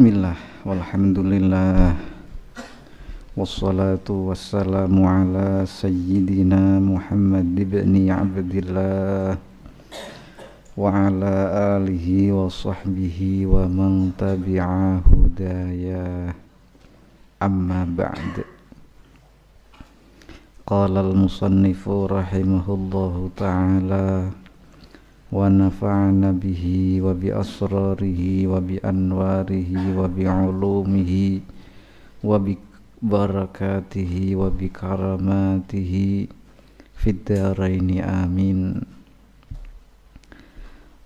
Bismillah walhamdulillah wassalatu wassalamu ala sayyidina Muhammad ibn Abdillah wa ala alihi wa sahbihi wa man tabi'a hudaya amma ba'd qala al-musannifu rahimahullahu ta'ala Wanafang nabihi wabi asrorihi wabi anwarihi wabi angolo mihi wabi baraka thihi wabi karama thihi fitera ini amin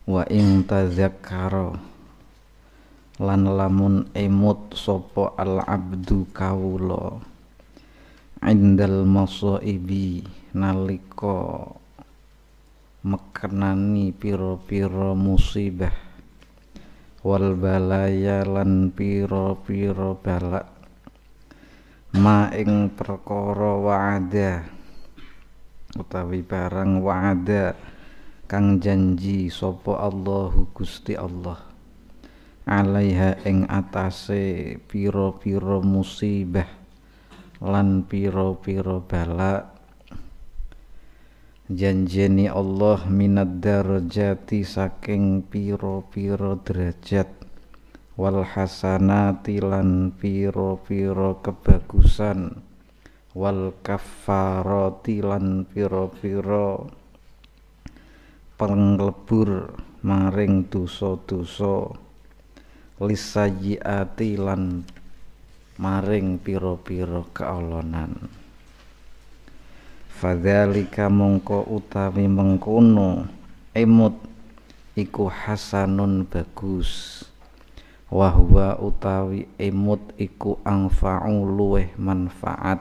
wa inta zakkara lanlamun emot sopo al abdu kawulo Indal ma so mekenani piro-piro musibah wal balaya lan piro-piro balak maing ing perkara wa'ada utawi barang wa'ada kang janji sopo Allahu Gusti Allah alaiha ing atase piro-piro musibah lan piro-piro balak janjeni Allah minad darajati saking piro-piro derajat wal hasanati lan piro-piro kebagusan wal kafarati lan piro-piro penglebur maring dosa-dosa lisayiati lan maring piro-piro keolonan fadzalika mongko utawi mengkono emut iku hasanun bagus wahwa utawi emut iku angfa'u luweh manfaat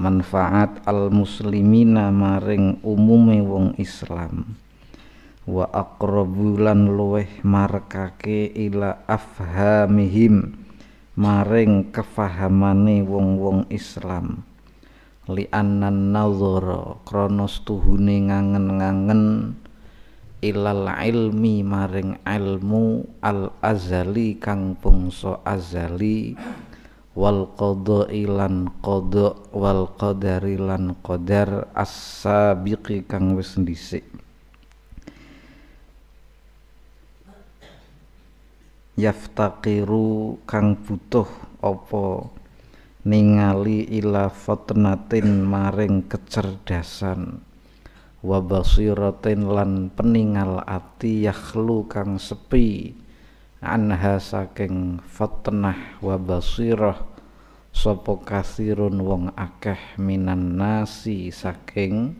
manfaat al muslimina maring umume wong Islam wa aqrabulan luweh markake ila afhamihim maring kefahamane wong-wong Islam Li anan nazar Kronos tuhune ngangen-ngangen ilal ilmi maring ilmu al azali kang pungso azali wal qada ilan qada wal qadari lan qadar as-sabiqi kang wis dhisik yaftaqiru kang butuh apa ningali ila fatnatin maring kecerdasan wa basiratin lan peningal ati yakhlu kang sepi anha saking fatnah wa basirah sapa kasirun wong akeh minan nasi saking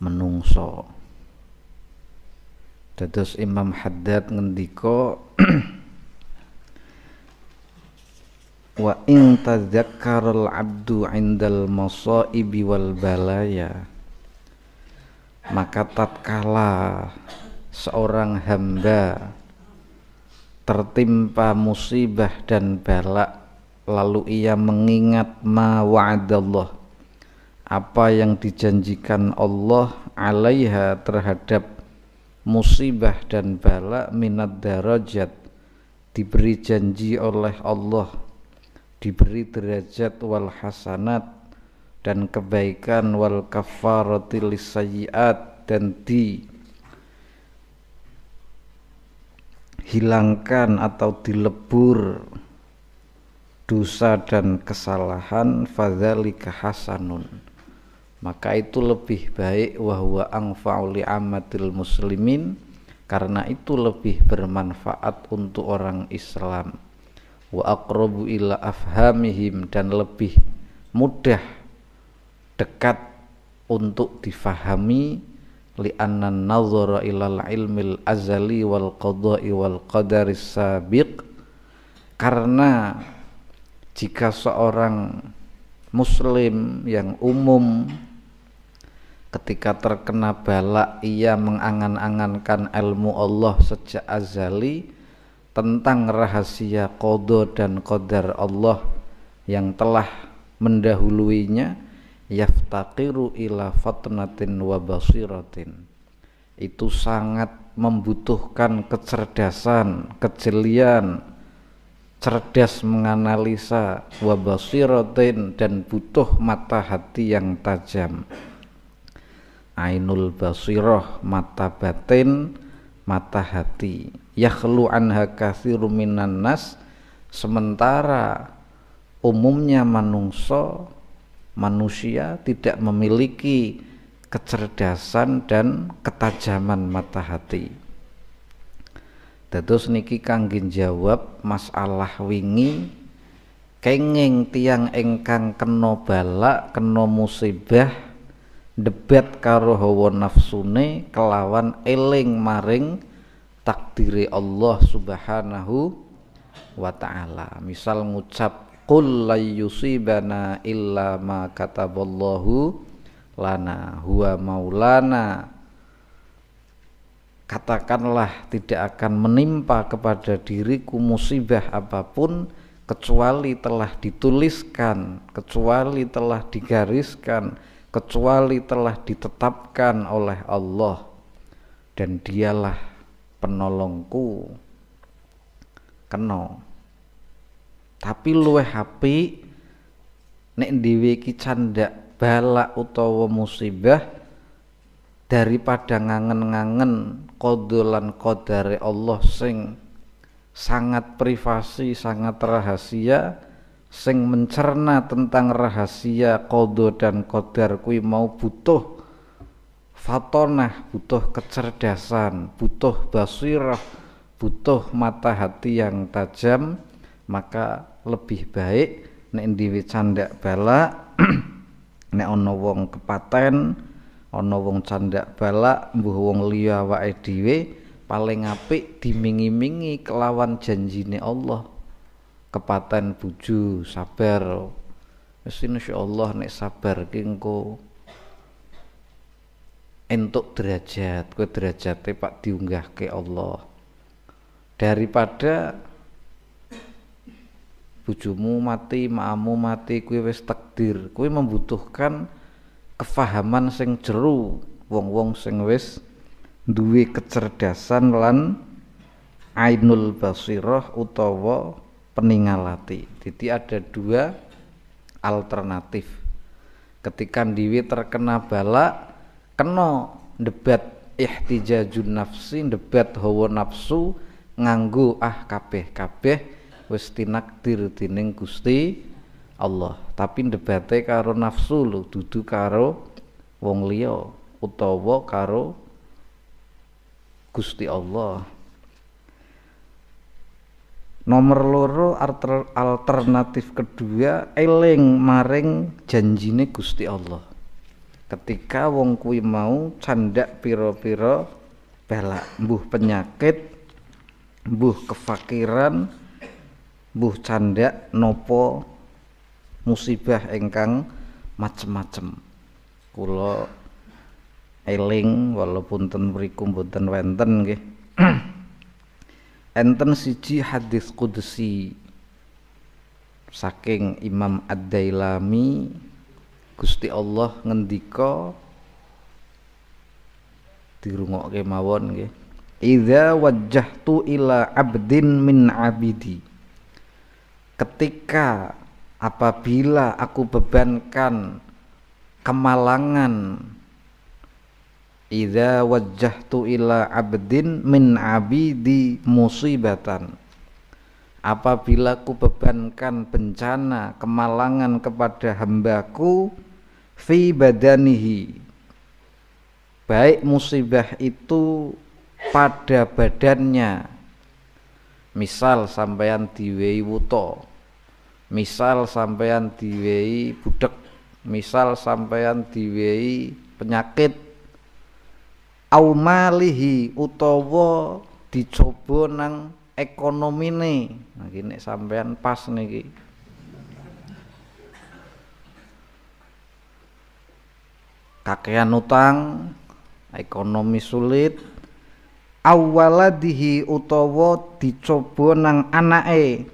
menungso dados Imam Haddad ngendika wa in tadzakkaral abdu indal masaibi wal balaya maka tatkala seorang hamba tertimpa musibah dan balak lalu ia mengingat ma wa'adallah apa yang dijanjikan Allah alaiha terhadap musibah dan balak minat darajat diberi janji oleh Allah diberi derajat wal hasanat dan kebaikan wal kafarati lisayiat dan di hilangkan atau dilebur dosa dan kesalahan fadzalika hasanun maka itu lebih baik wahwa angfa'u amatil muslimin karena itu lebih bermanfaat untuk orang Islam wa aqrabu ila afhamihim dan lebih mudah dekat untuk difahami li'anna nazara ilal ilmil azali wal qada'i wal qadari sabiq karena jika seorang muslim yang umum ketika terkena balak ia mengangan-angankan ilmu Allah sejak azali tentang rahasia kodo dan qadar Allah yang telah mendahuluinya yaftaqiru ila fatnatin wa basiratin itu sangat membutuhkan kecerdasan, kejelian, cerdas menganalisa wa basiratin dan butuh mata hati yang tajam. Ainul basiroh mata batin, mata hati yakhlu anha kathirun minan nas sementara umumnya manungso manusia tidak memiliki kecerdasan dan ketajaman mata hati Dados niki kangge jawab masalah wingi kenging tiang engkang kena balak kena musibah debat karo hawa nafsune kelawan eling maring takdiri Allah Subhanahu wa taala. Misal ngucap qul la yusibana illa ma kataballahu lana huwa maulana. Katakanlah tidak akan menimpa kepada diriku musibah apapun kecuali telah dituliskan, kecuali telah digariskan, kecuali telah ditetapkan oleh Allah dan dialah penolongku kena tapi luwe happy nek dhewe iki candak bala utawa musibah daripada ngangen-ngangen kodolan kodare Allah sing sangat privasi sangat rahasia sing mencerna tentang rahasia kodo dan kodar kui mau butuh fatonah butuh kecerdasan butuh basirah butuh mata hati yang tajam maka lebih baik nek ndiwe candak balak nek ana wong kepaten ana wong candak balak mbuh wong liya awake dhewe paling apik dimingi-mingi kelawan janjine Allah kepaten buju sabar wis insyaallah nek sabar ki entuk derajat kowe derajate pak diunggahke Allah daripada bujumu mati maamu mati kuwi wis takdir kuwi membutuhkan kefahaman sing jero wong-wong sing wis duwe kecerdasan lan ainul basirah utawa peningalati jadi ada dua alternatif ketika Dewi terkena balak kena debat ihtijajun nafsi debat hawa nafsu nganggu ah kabeh kabeh wis tinakdir dening Gusti Allah tapi debate karo nafsu lu dudu karo wong liya utawa karo Gusti Allah Nomor loro alter alternatif kedua eling maring janjine Gusti Allah ketika wong kuwi mau candak piro-piro bela mbuh penyakit mbuh kefakiran mbuh candak nopo musibah ingkang macem-macem kula eling walaupun ten mriku mboten wenten nggih enten siji hadis qudsi saking Imam Ad-Dailami Gusti Allah ngendika dirungokke mawon nggih Idza wajjahtu ila abdin min abidi Ketika apabila aku bebankan kemalangan Idza wajjahtu ila abdin min abidi musibatan Apabila aku bebankan bencana kemalangan kepada hambaku fi badanihi baik musibah itu pada badannya misal sampean diwei wuto misal sampean diwei budek misal sampean diwei penyakit au malihi utawa dicoba nang ekonomine nah, nek sampean pas niki kakean utang ekonomi sulit awaladihi utawa dicoba nang anake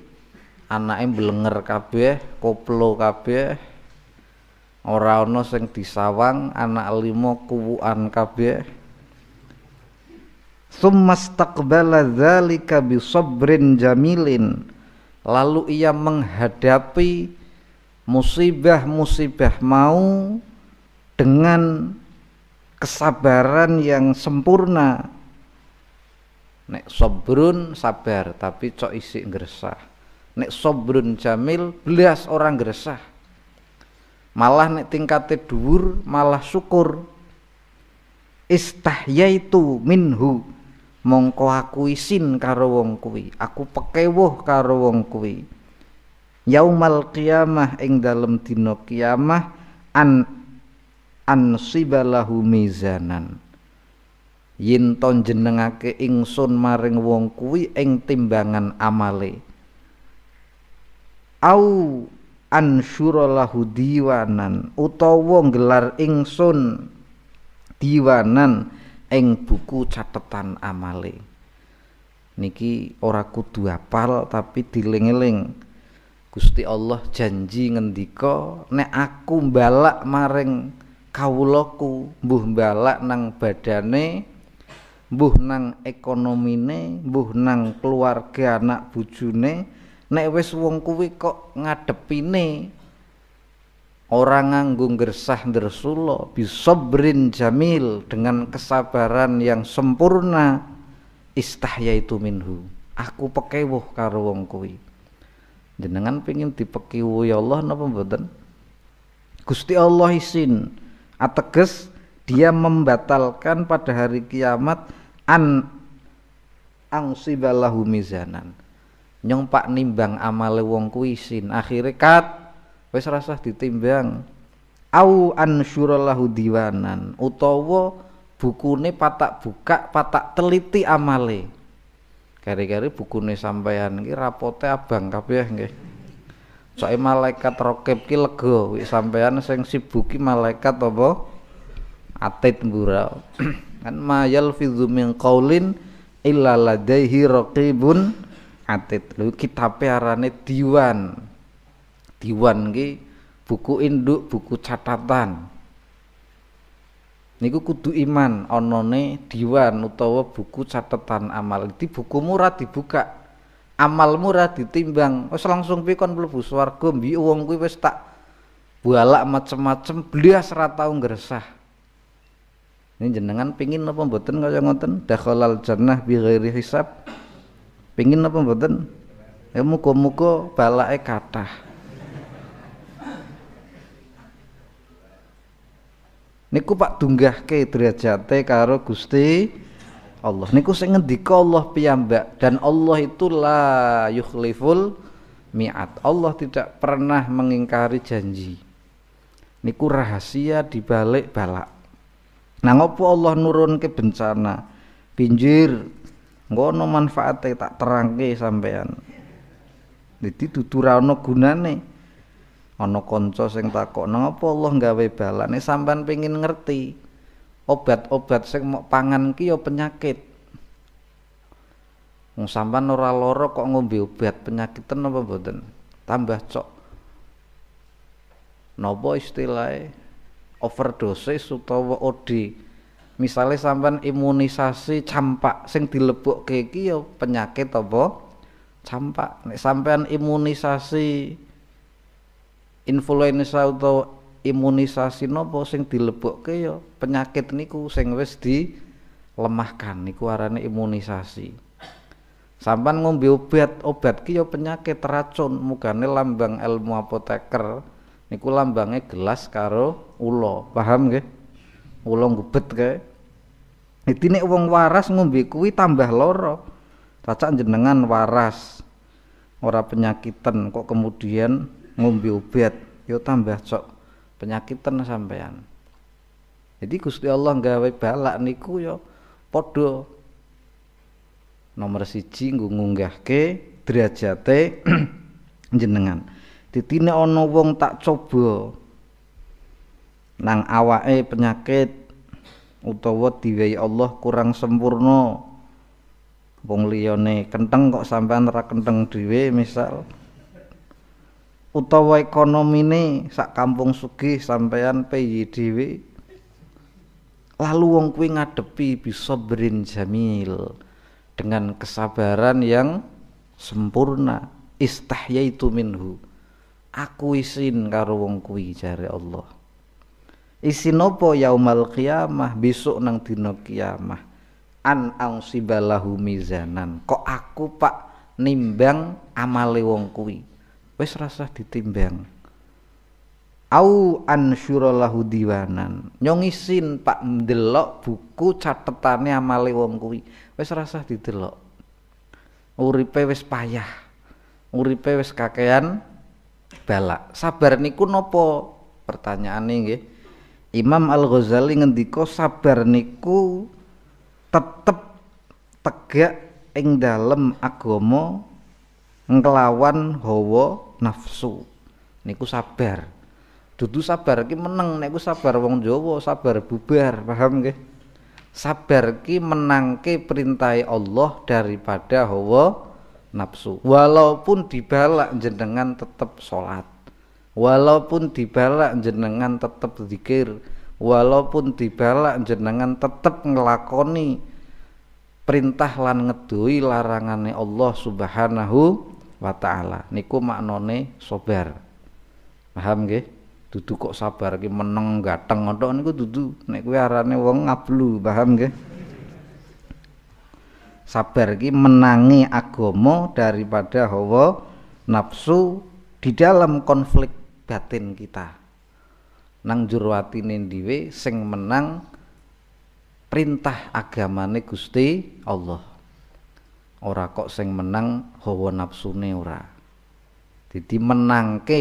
anake belenger kabeh koplo kabeh ora ana sing disawang anak limo kuwuan kabeh summastaqbala dzalika bisabrin jamilin lalu ia menghadapi musibah-musibah mau dengan kesabaran yang sempurna nek sobrun sabar tapi cok isi gersah nek sobrun jamil belas orang gersah malah nek tingkat dhuwur malah syukur itu minhu mongko aku isin karo wong kuwi aku pekewuh karo wong kuwi yaumal qiyamah ing dalem dina kiamah an ansibalahu mizanan yin ton jenengake ingsun maring wong kuwi ing timbangan amale au ansyuralahu diwanan utawa gelar ingsun diwanan ing buku catatan amale niki ora kudu apal tapi diling-eling Gusti Allah janji ngendika nek aku balak maring loku buh balak nang badane buh nang ekonomine buh nang keluarga anak bujune nek wis wong kuwi kok ngadepine orang nganggung gersah dersulo bisobrin jamil dengan kesabaran yang sempurna istahya itu minhu aku pekewuh karo wong kuwi jenengan pengin dipekewuh ya Allah napa mboten Gusti Allah isin ateges dia membatalkan pada hari kiamat an angsibalahu mizanan nyong pak nimbang amale wong kuisin akhirnya kat wes rasah ditimbang au ansyuralahu diwanan utawa bukune patak buka patak teliti amale gari-gari bukune sampeyan ini rapote abang kabeh nggih soalnya malaikat rokep ki lego sampean sing sibuki malaikat apa atit mbura kan mayal fidhu min qaulin illa ladaihi raqibun atit lho kitabe arane diwan diwan ki buku induk buku catatan niku kudu iman onone diwan utawa buku catatan amal di buku ora dibuka amal murah ditimbang wis langsung pikon mlebu swarga mbi wong kuwi wis tak balak macem-macem blas ra tau ngresah ini jenengan pingin apa mboten kaya ngoten dakhalal jannah bi ghairi hisab pingin apa mboten ya muga-muga balake kathah niku Pak dunggahke derajate karo Gusti Allah niku sing ngendika Allah piyambak dan Allah itulah la yukhliful mi'at Allah tidak pernah mengingkari janji niku rahasia dibalik balak nah ngopo Allah nurun ke bencana pinjir ngono manfaatnya tak terangke sampean jadi dudu ra ono gunane ana kanca sing takok ngopo Allah gawe balane sampean pengin ngerti obat-obat sing mau pangan ki ya penyakit wong sampean ora lara kok ngombe obat penyakiten apa mboten tambah cok napa istilahnya overdosis utawa OD misalnya sampean imunisasi campak sing dilebok iki ya penyakit apa campak nek sampean imunisasi influenza atau imunisasi nopo sing dilebokke ya penyakit niku sing wis dilemahkan niku arane imunisasi. Sampan ngombe obat, obat ki ya penyakit racun, mugane lambang ilmu apoteker niku lambange gelas karo ula. Paham nggih? Ula ngubet ke? Dadi nek wong waras ngombe kuwi tambah loro Cacak jenengan waras. Ora penyakitan kok kemudian ngombe obat, ya tambah cok penyakitan sampean jadi Gusti Allah nggawe balak niku yo ya padha nomor siji nggo ngunggahke derajate jenengan ditine ana wong tak coba nang awake penyakit utawa diwehi Allah kurang sempurna wong liyane kenteng kok sampean ora kenteng dhewe misal utawa ini sak kampung sugi sampean PYDW lalu wong kuwi ngadepi bisa berin jamil dengan kesabaran yang sempurna itu minhu aku isin karo wong kuwi jare Allah isin apa yaumal qiyamah besok nang dino kiamah an sibalahu mizanan kok aku pak nimbang amale wong kuwi wis rasah ditimbang au ansyuralahu diwanan nyongisin pak ndelok buku catetane amale wong kuwi wis rasah didelok uripe wis payah uripe wis kakean balak sabar niku nopo pertanyaan nggih Imam Al-Ghazali ngendika sabar niku tetep tegak ing dalem agama ngelawan hawa nafsu niku sabar dudu sabar ki menang, niku sabar wong Jawa sabar bubar paham nggih sabar ki menangke perintah Allah daripada hawa nafsu walaupun dibalak jenengan tetap sholat walaupun dibalak jenengan tetap zikir walaupun dibalak jenengan tetap ngelakoni perintah lan ngedui larangannya Allah subhanahu wa taala niku maknane sabar paham nggih dudu kok sabar ki meneng gateng ngono niku dudu nek kuwi arane wong ngablu paham nggih sabar ki menangi agama daripada hawa nafsu di dalam konflik batin kita nang jurwatine dhewe sing menang perintah agamane Gusti Allah ora kok sing menang hawa nafsune ora dadi menangke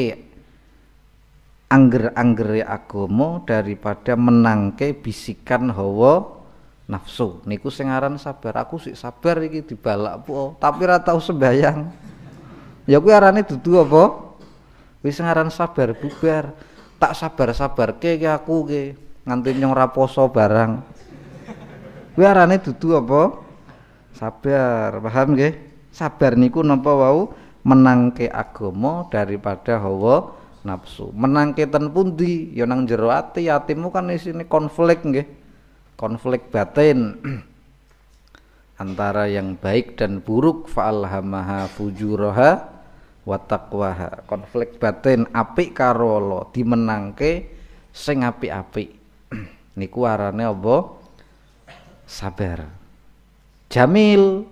angger-anggere agama daripada menangke bisikan hawa nafsu niku sing aran sabar aku sih sabar iki dibalak po tapi ora tau sembayang ya kuwi arane dudu apa wis ngaran sabar bubar tak sabar-sabar ke, ke aku ke nganti nyong raposo barang kuwi arane dudu apa sabar paham ke? sabar niku nopo wau menangke agomo daripada hawa nafsu menangke ten pundi ya nang jero ati atimu kan isine konflik nggih konflik batin antara yang baik dan buruk fa'alhamaha fujuraha wa taqwaha konflik batin apik karo Allah dimenangke sing apik-apik niku arane apa sabar jamil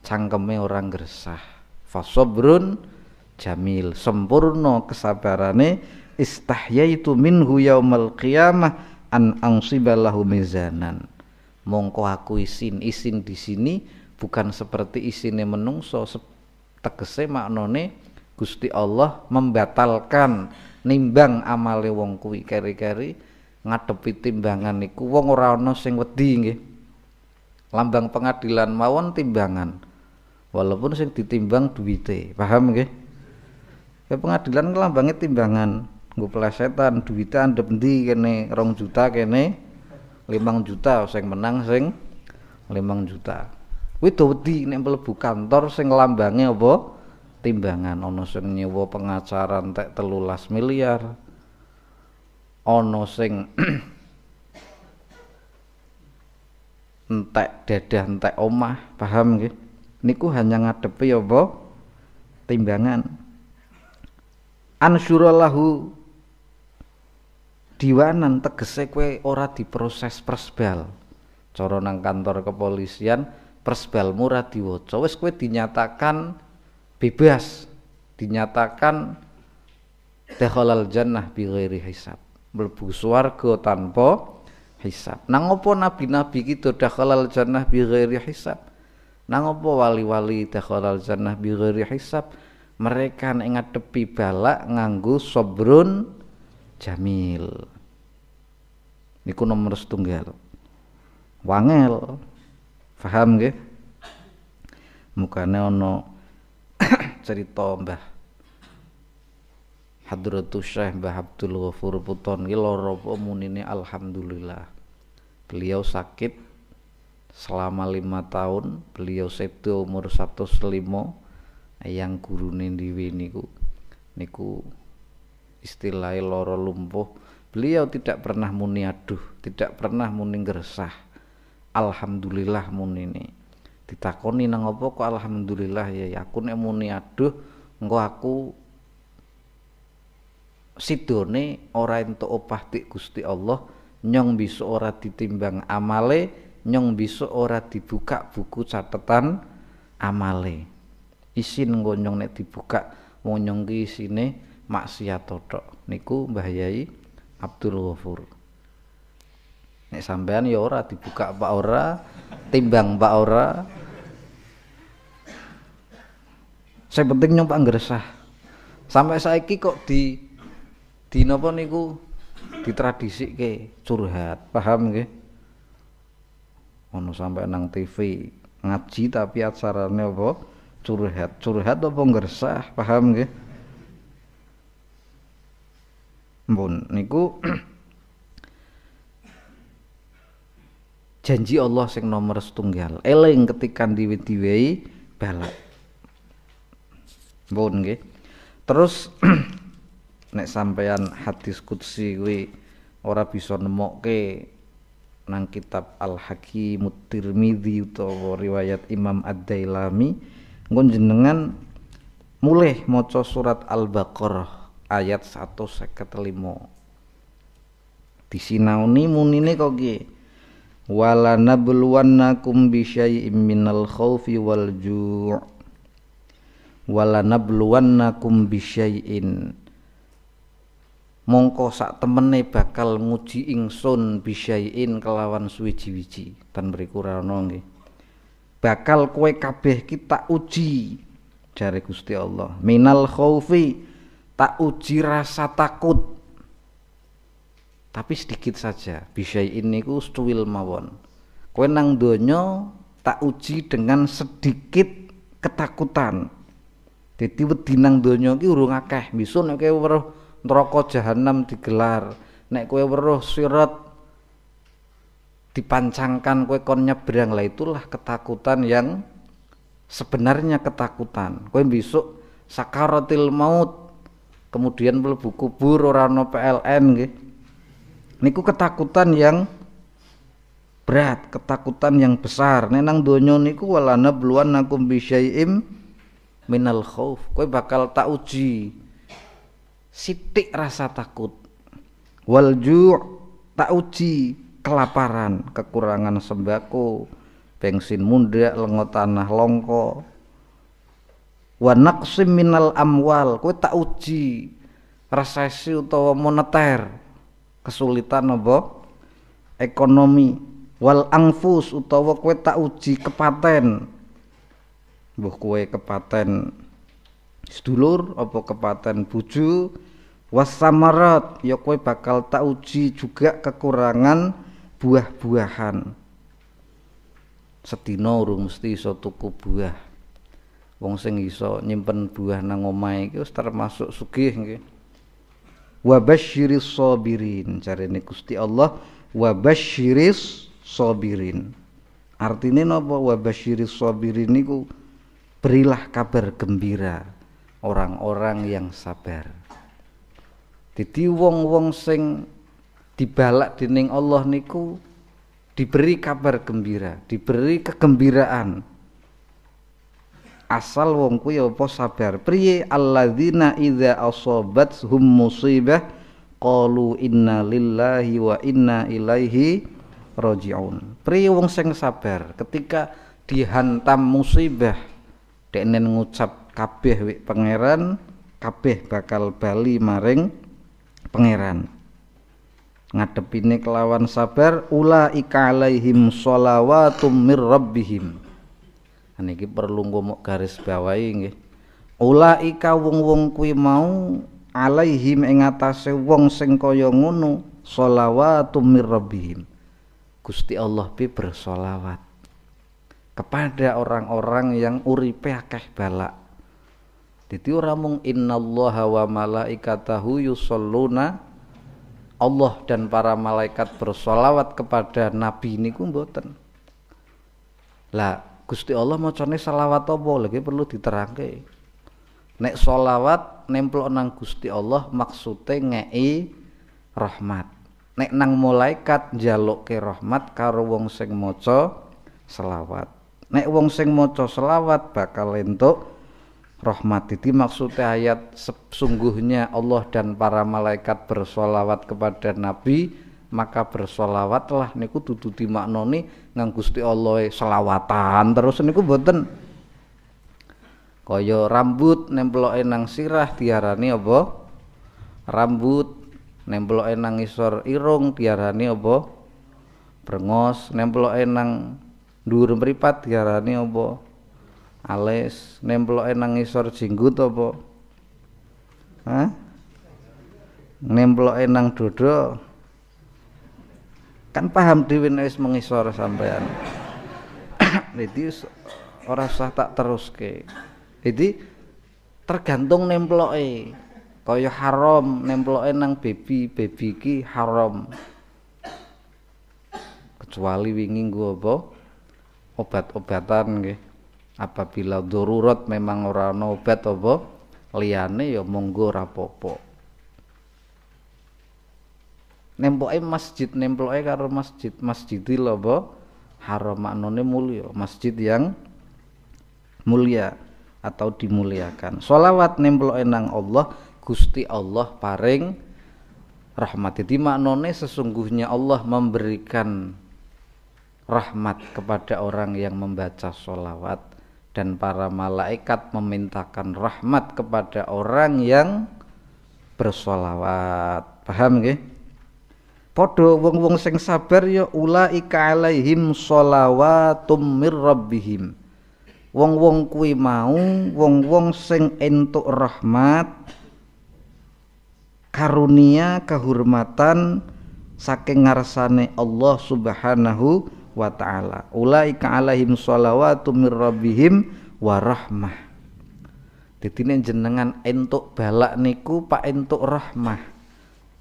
cangkeme orang gersah fasobrun jamil sempurna kesabarane itu minhu yaumal qiyamah an angsibalahu mezanan. mongko aku isin isin di sini bukan seperti isine menungso tegese maknane Gusti Allah membatalkan nimbang amale wong kuwi keri-keri ngadepi timbangan niku wong ora ana sing wedi nggih lambang pengadilan mawon timbangan walaupun sing ditimbang duite, paham nggih ya pengadilan kan lambangnya timbangan gue plesetan duwite anda ndi kene rong juta kene limang juta sing menang sing limang juta kuwi do wedi nek kantor sing lambangnya apa timbangan ana sing nyewa pengacara entek 13 miliar ana sing entek dadah entek omah paham nggih niku hanya ngadepi apa timbangan ansyuralahu diwanan tegese kue ora diproses persbel, cara nang kantor kepolisian persbel murah diwaca wis kue dinyatakan bebas dinyatakan dakhalal jannah bi ghairi hisab mlebu swarga tanpa hisab. Nang opo nabi-nabi gitu kalal jannah bi ghairi hisab. Nang opo wali-wali kalal jannah bi ghairi hisab. Mereka nengat ngadepi balak nganggu sobrun jamil. Niku nomor setunggal. Wangel. Faham nggih? Mukane ana cerita Mbah Hadratu Syekh Mbah Abdul Ghafur Puton ki lara munine alhamdulillah. Beliau sakit selama lima tahun beliau septo umur 105 selimo yang gurune dhewe niku niku istilahnya loro lumpuh beliau tidak pernah muni aduh tidak pernah muni gersah alhamdulillah muni ini ditakoni nang apa kok alhamdulillah ya, ya aku nek muni aduh engko aku sidone ora entuk opah tik Gusti Allah nyong bisa ora ditimbang amale nyong bisa ora dibuka buku catatan amale isin ngonyong nyong nek dibuka wong nyong sini isine maksiat totok niku Mbah Yai Abdul Ghafur nek sampean ya ora dibuka pak ora timbang pak ora saya penting nyong pak ngeresah sampai saiki kok di di napa niku ditradisike curhat paham ke ono sampai nang TV ngaji tapi acarane apa curhat curhat apa ngersah paham ke mbun niku janji Allah sing nomor setunggal eling ketika diwi balak mbun nggih terus nek sampean hadis kutsi kuwi ora bisa nemokke nang kitab Al-Hakim Tirmidzi utawa riwayat Imam Ad-Dailami nggon jenengan mulih maca surat Al-Baqarah ayat 155 disinauni munine kok nggih wala nabluwannakum bi syai'im minal khaufi wal ju' wala nabluwannakum bi syai'in mongko sak temene bakal muji ingsun bisyaiin kelawan suwiji-wiji tan mriku rano bakal kue kabeh kita uji jari Gusti Allah minal khaufi tak uji rasa takut tapi sedikit saja bisyaiin niku secuil mawon kue nang donya tak uji dengan sedikit ketakutan jadi wedi nang donya ki urung akeh bisun kowe weruh neraka jahanam digelar nek kowe weruh sirat dipancangkan kowe kon nyebrang lah itulah ketakutan yang sebenarnya ketakutan kowe besok sakaratil maut kemudian mlebu kubur ora ono PLN nggih niku ketakutan yang berat ketakutan yang besar nek nang donya niku walana nabluwan nakum bisyai'im minal khauf kowe bakal tak uji sitik rasa takut walju tak uji kelaparan kekurangan sembako bensin muda lengo tanah longko wanak seminal minal amwal kue tak uji resesi utawa moneter kesulitan obok, ekonomi wal angfus utawa kue tak uji kepaten mbuh kowe kepaten sedulur apa kepaten bojo wasamarat ya kowe bakal tak uji juga kekurangan buah-buahan sedina urung mesti iso tuku buah wong sing iso nyimpen buah nang omahe iki wis termasuk sugih nggih wa basyiris sabirin carane Gusti Allah wa basyiris sabirin artine napa wa basyiris sabirin niku berilah kabar gembira orang-orang yang sabar jadi wong-wong sing dibalak dening Allah niku diberi kabar gembira, diberi kegembiraan. Asal wong kuwi apa sabar. Priye alladzina idza hum musibah qalu inna lillahi wa inna ilaihi rajiun. Priye wong sing sabar ketika dihantam musibah Dengan ngucap kabeh wik pangeran kabeh bakal bali maring pangeran ngadepine kelawan sabar ula ika alaihim shalawatum mir rabbihim niki perlu ngomong garis bawahi nggih ula ika wong-wong kui mau alaihim ing atase wong sing kaya ngono sholawatum mir rabbihim Gusti Allah bi bersolawat kepada orang-orang yang uripe akeh balak Diti ora mung innallaha wa malaikatahu yusholluna Allah dan para malaikat bersolawat kepada nabi niku mboten. Lah Gusti Allah macane selawat apa lagi perlu diterangke. Nek solawat nempel nang Gusti Allah maksude ngei rahmat. Nek nang malaikat ke rahmat karo wong sing maca selawat. Nek wong sing maca selawat bakal entuk rahmat itu maksudnya ayat sesungguhnya Allah dan para malaikat bersolawat kepada Nabi maka bersolawatlah niku dudu dimaknoni ngang Gusti Allah e selawatan terus niku boten koyo rambut nemploke enang sirah diarani apa rambut nemploke enang isor irung diarani apa brengos nemploke nang dhuwur mripat diarani apa alis nemploke nang ngisor jenggot apa Hah? nemploke nang dodo kan paham dhewe wis mengisor sampean jadi ora usah tak teruske jadi tergantung nemploke kaya haram nemploke nang baby baby ki haram kecuali wingi nggo apa obat-obatan nggih apabila darurat memang ora nobat apa liyane ya monggo ora apa masjid nempoke karo masjid masjidil apa haram maknane mulia masjid yang mulia atau dimuliakan sholawat nempoke nang Allah Gusti Allah paring rahmat jadi maknane sesungguhnya Allah memberikan rahmat kepada orang yang membaca sholawat dan para malaikat memintakan rahmat kepada orang yang bersolawat paham gak? Podo wong-wong sing sabar ya ika alaihim solawatum mir rabbihim wong-wong kui mau wong-wong sing entuk rahmat karunia kehormatan saking ngarsane Allah Subhanahu wa taala. Ulaika alaihim salawatu mir rabbihim wa rahmah. ini jenengan entuk balak niku pak entuk rahmah.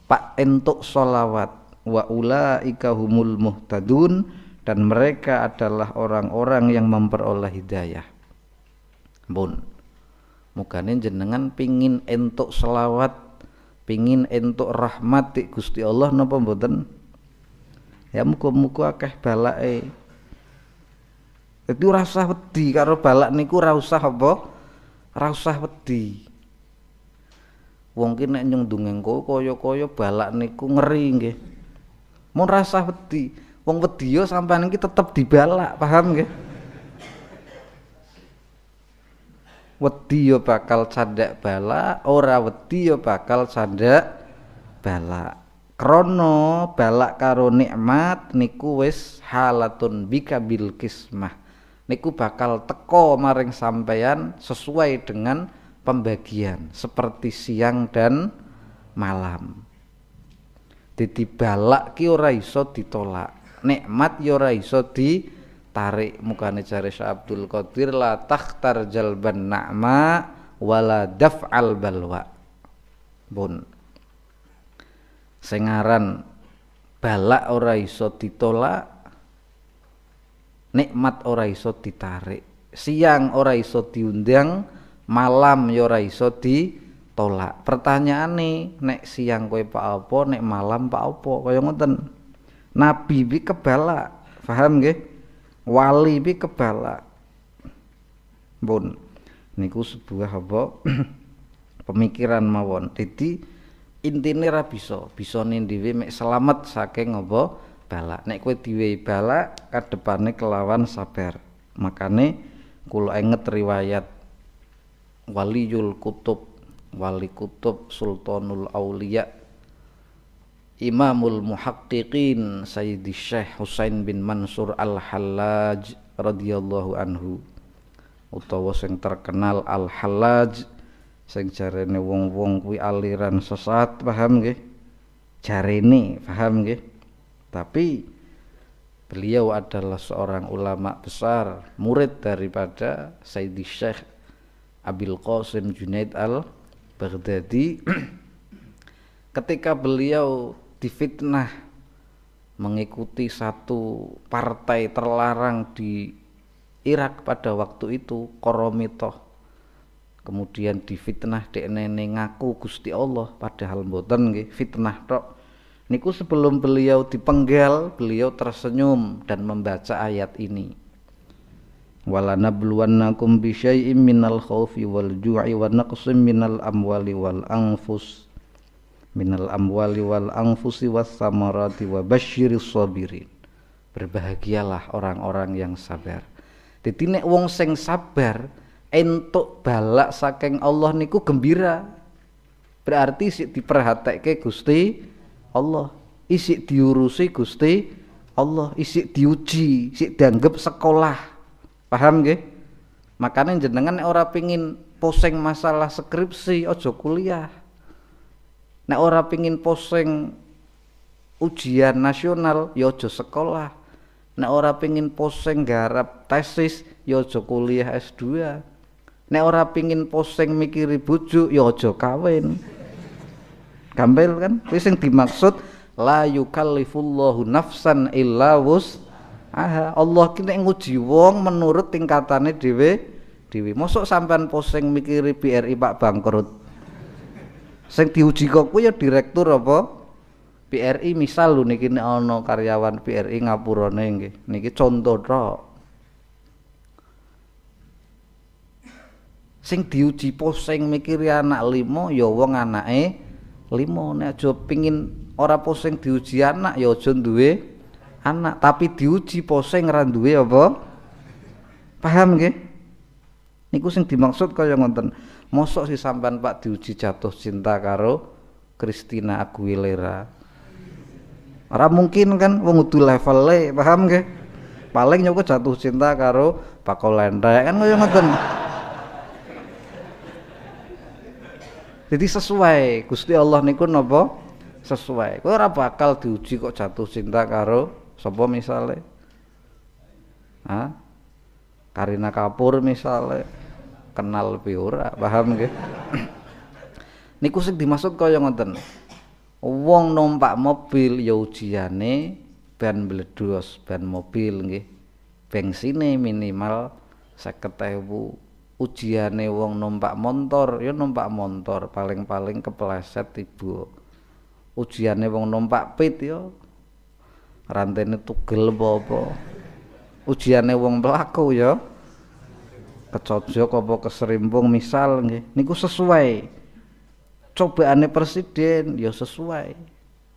Pak entuk salawat wa ulaika humul muhtadun dan mereka adalah orang-orang yang memperoleh hidayah. Bun. mukanya jenengan pingin entuk selawat, pingin entuk rahmat Gusti Allah napa mboten? ya muka-muka akeh balak eh ora rasa wedi karo balak niku ora usah apa ora usah wedi wong ki nek nyung dungeng kaya-kaya balak niku ngeri nggih mau rasa usah wedi wong wedi yo sampean iki tetep dibalak paham nggih wedi yo bakal candak balak ora wedi yo bakal candak balak Krono balak karo nikmat niku wis halatun bika bil kismah niku bakal teko maring sampeyan sesuai dengan pembagian seperti siang dan malam jadi balak ki ora iso ditolak nikmat ya ora iso ditarik mukane jare Abdul Qadir la takhtar jalban na'ma wala daf'al balwa bun sengaran balak ora iso ditolak nikmat ora iso ditarik siang ora iso diundang malam ya ora iso ditolak pertanyaan nih nek siang kowe pak apa nek malam pak apa kaya ngoten nabi bi kebalak paham nggih wali bi kebalak pun niku sebuah apa pemikiran mawon jadi intine ra bisa bisane dhewe mek selamat saking apa balak nek kowe diwehi balak kadepane kelawan sabar makane kula inget riwayat waliyul kutub wali kutub sultanul Aulia, imamul muhaqqiqin sayyidi syekh Husain bin Mansur al-Hallaj radhiyallahu anhu utawa sing terkenal al-Hallaj sing jarene wong-wong kuwi aliran sesat paham nggih jarene paham nggih tapi beliau adalah seorang ulama besar murid daripada Sayyidi Syekh Abil Qasim Junaid Al Baghdadi ketika beliau difitnah mengikuti satu partai terlarang di Irak pada waktu itu Koromitoh kemudian difitnah dekne ngaku Gusti Allah padahal mboten nggih fitnah tok niku sebelum beliau dipenggal beliau tersenyum dan membaca ayat ini wala nabluwannakum bi syai'in minal khawfi wal ju'i wa naqsim minal amwali wal anfus minal amwali wal anfusi was samarati wa basyiris sabirin berbahagialah orang-orang yang sabar dadi nek wong sing sabar entuk balak saking Allah niku gembira berarti sik ke Gusti Allah isi diurusi Gusti Allah isi diuji isik dianggap sekolah paham nggih makanya jenengan ora pingin poseng masalah skripsi ojo kuliah nek ora pingin poseng ujian nasional ya sekolah nek ora pingin poseng garap tesis ya kuliah S2 nek ora pingin posing mikiri bojo ya aja kawin gampil kan kuwi sing dimaksud la yukallifullahu nafsan illa wus Aha, Allah ki nek nguji wong menurut tingkatane dhewe dhewe. Mosok sampean pusing mikiri BRI Pak bangkrut. Sing diuji kok kuwi ya direktur apa? BRI misal lho niki nek ana karyawan BRI ngapurane nggih. Niki contoh tok. sing diuji pusing mikiri anak limo ya wong anake limo nek aja pingin ora pusing diuji anak ya aja duwe anak tapi diuji pusing ora duwe apa paham nggih niku sing dimaksud kaya ngoten mosok si sampean Pak diuji jatuh cinta karo Christina Aguilera ora mungkin kan wong kudu levele paham nggih paling nyoba jatuh cinta karo bakul lendek kan kaya ngoten Jadi sesuai Gusti Allah niku nopo Sesuai. kok ora bakal diuji kok jatuh cinta karo sapa misale. ha Karina Kapur misale kenal piura, ora, paham nggih? niku sing dimaksud kaya ngoten. Wong numpak mobil ya ujiane ben bledos, ben mobil nggih. Bensine minimal 50.000 ujiane wong numpak motor, ya numpak motor, paling-paling kepleset ibu ujiane wong numpak pit ya rantene tugel apa-apa ujiane wong pelaku ya kecojok apa keserimpung misal nggih niku sesuai cobaane presiden ya sesuai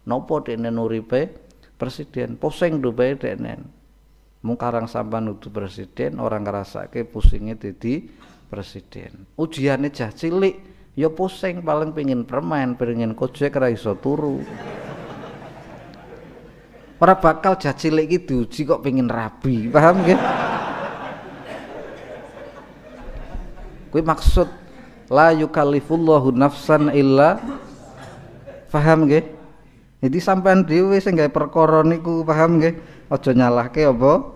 nopo dene nuripe presiden pusing duwe dene mung karang sampean nutup presiden orang ngrasake pusinge dadi presiden ujiannya cah cilik ya pusing paling pingin permen pingin kojek ra iso turu ora bakal cah cilik itu diuji kok pingin rabi paham nggih kuwi maksud la yukallifullahu nafsan illa paham nggih jadi sampean dhewe sing gawe perkara niku paham nggih aja nyalahke apa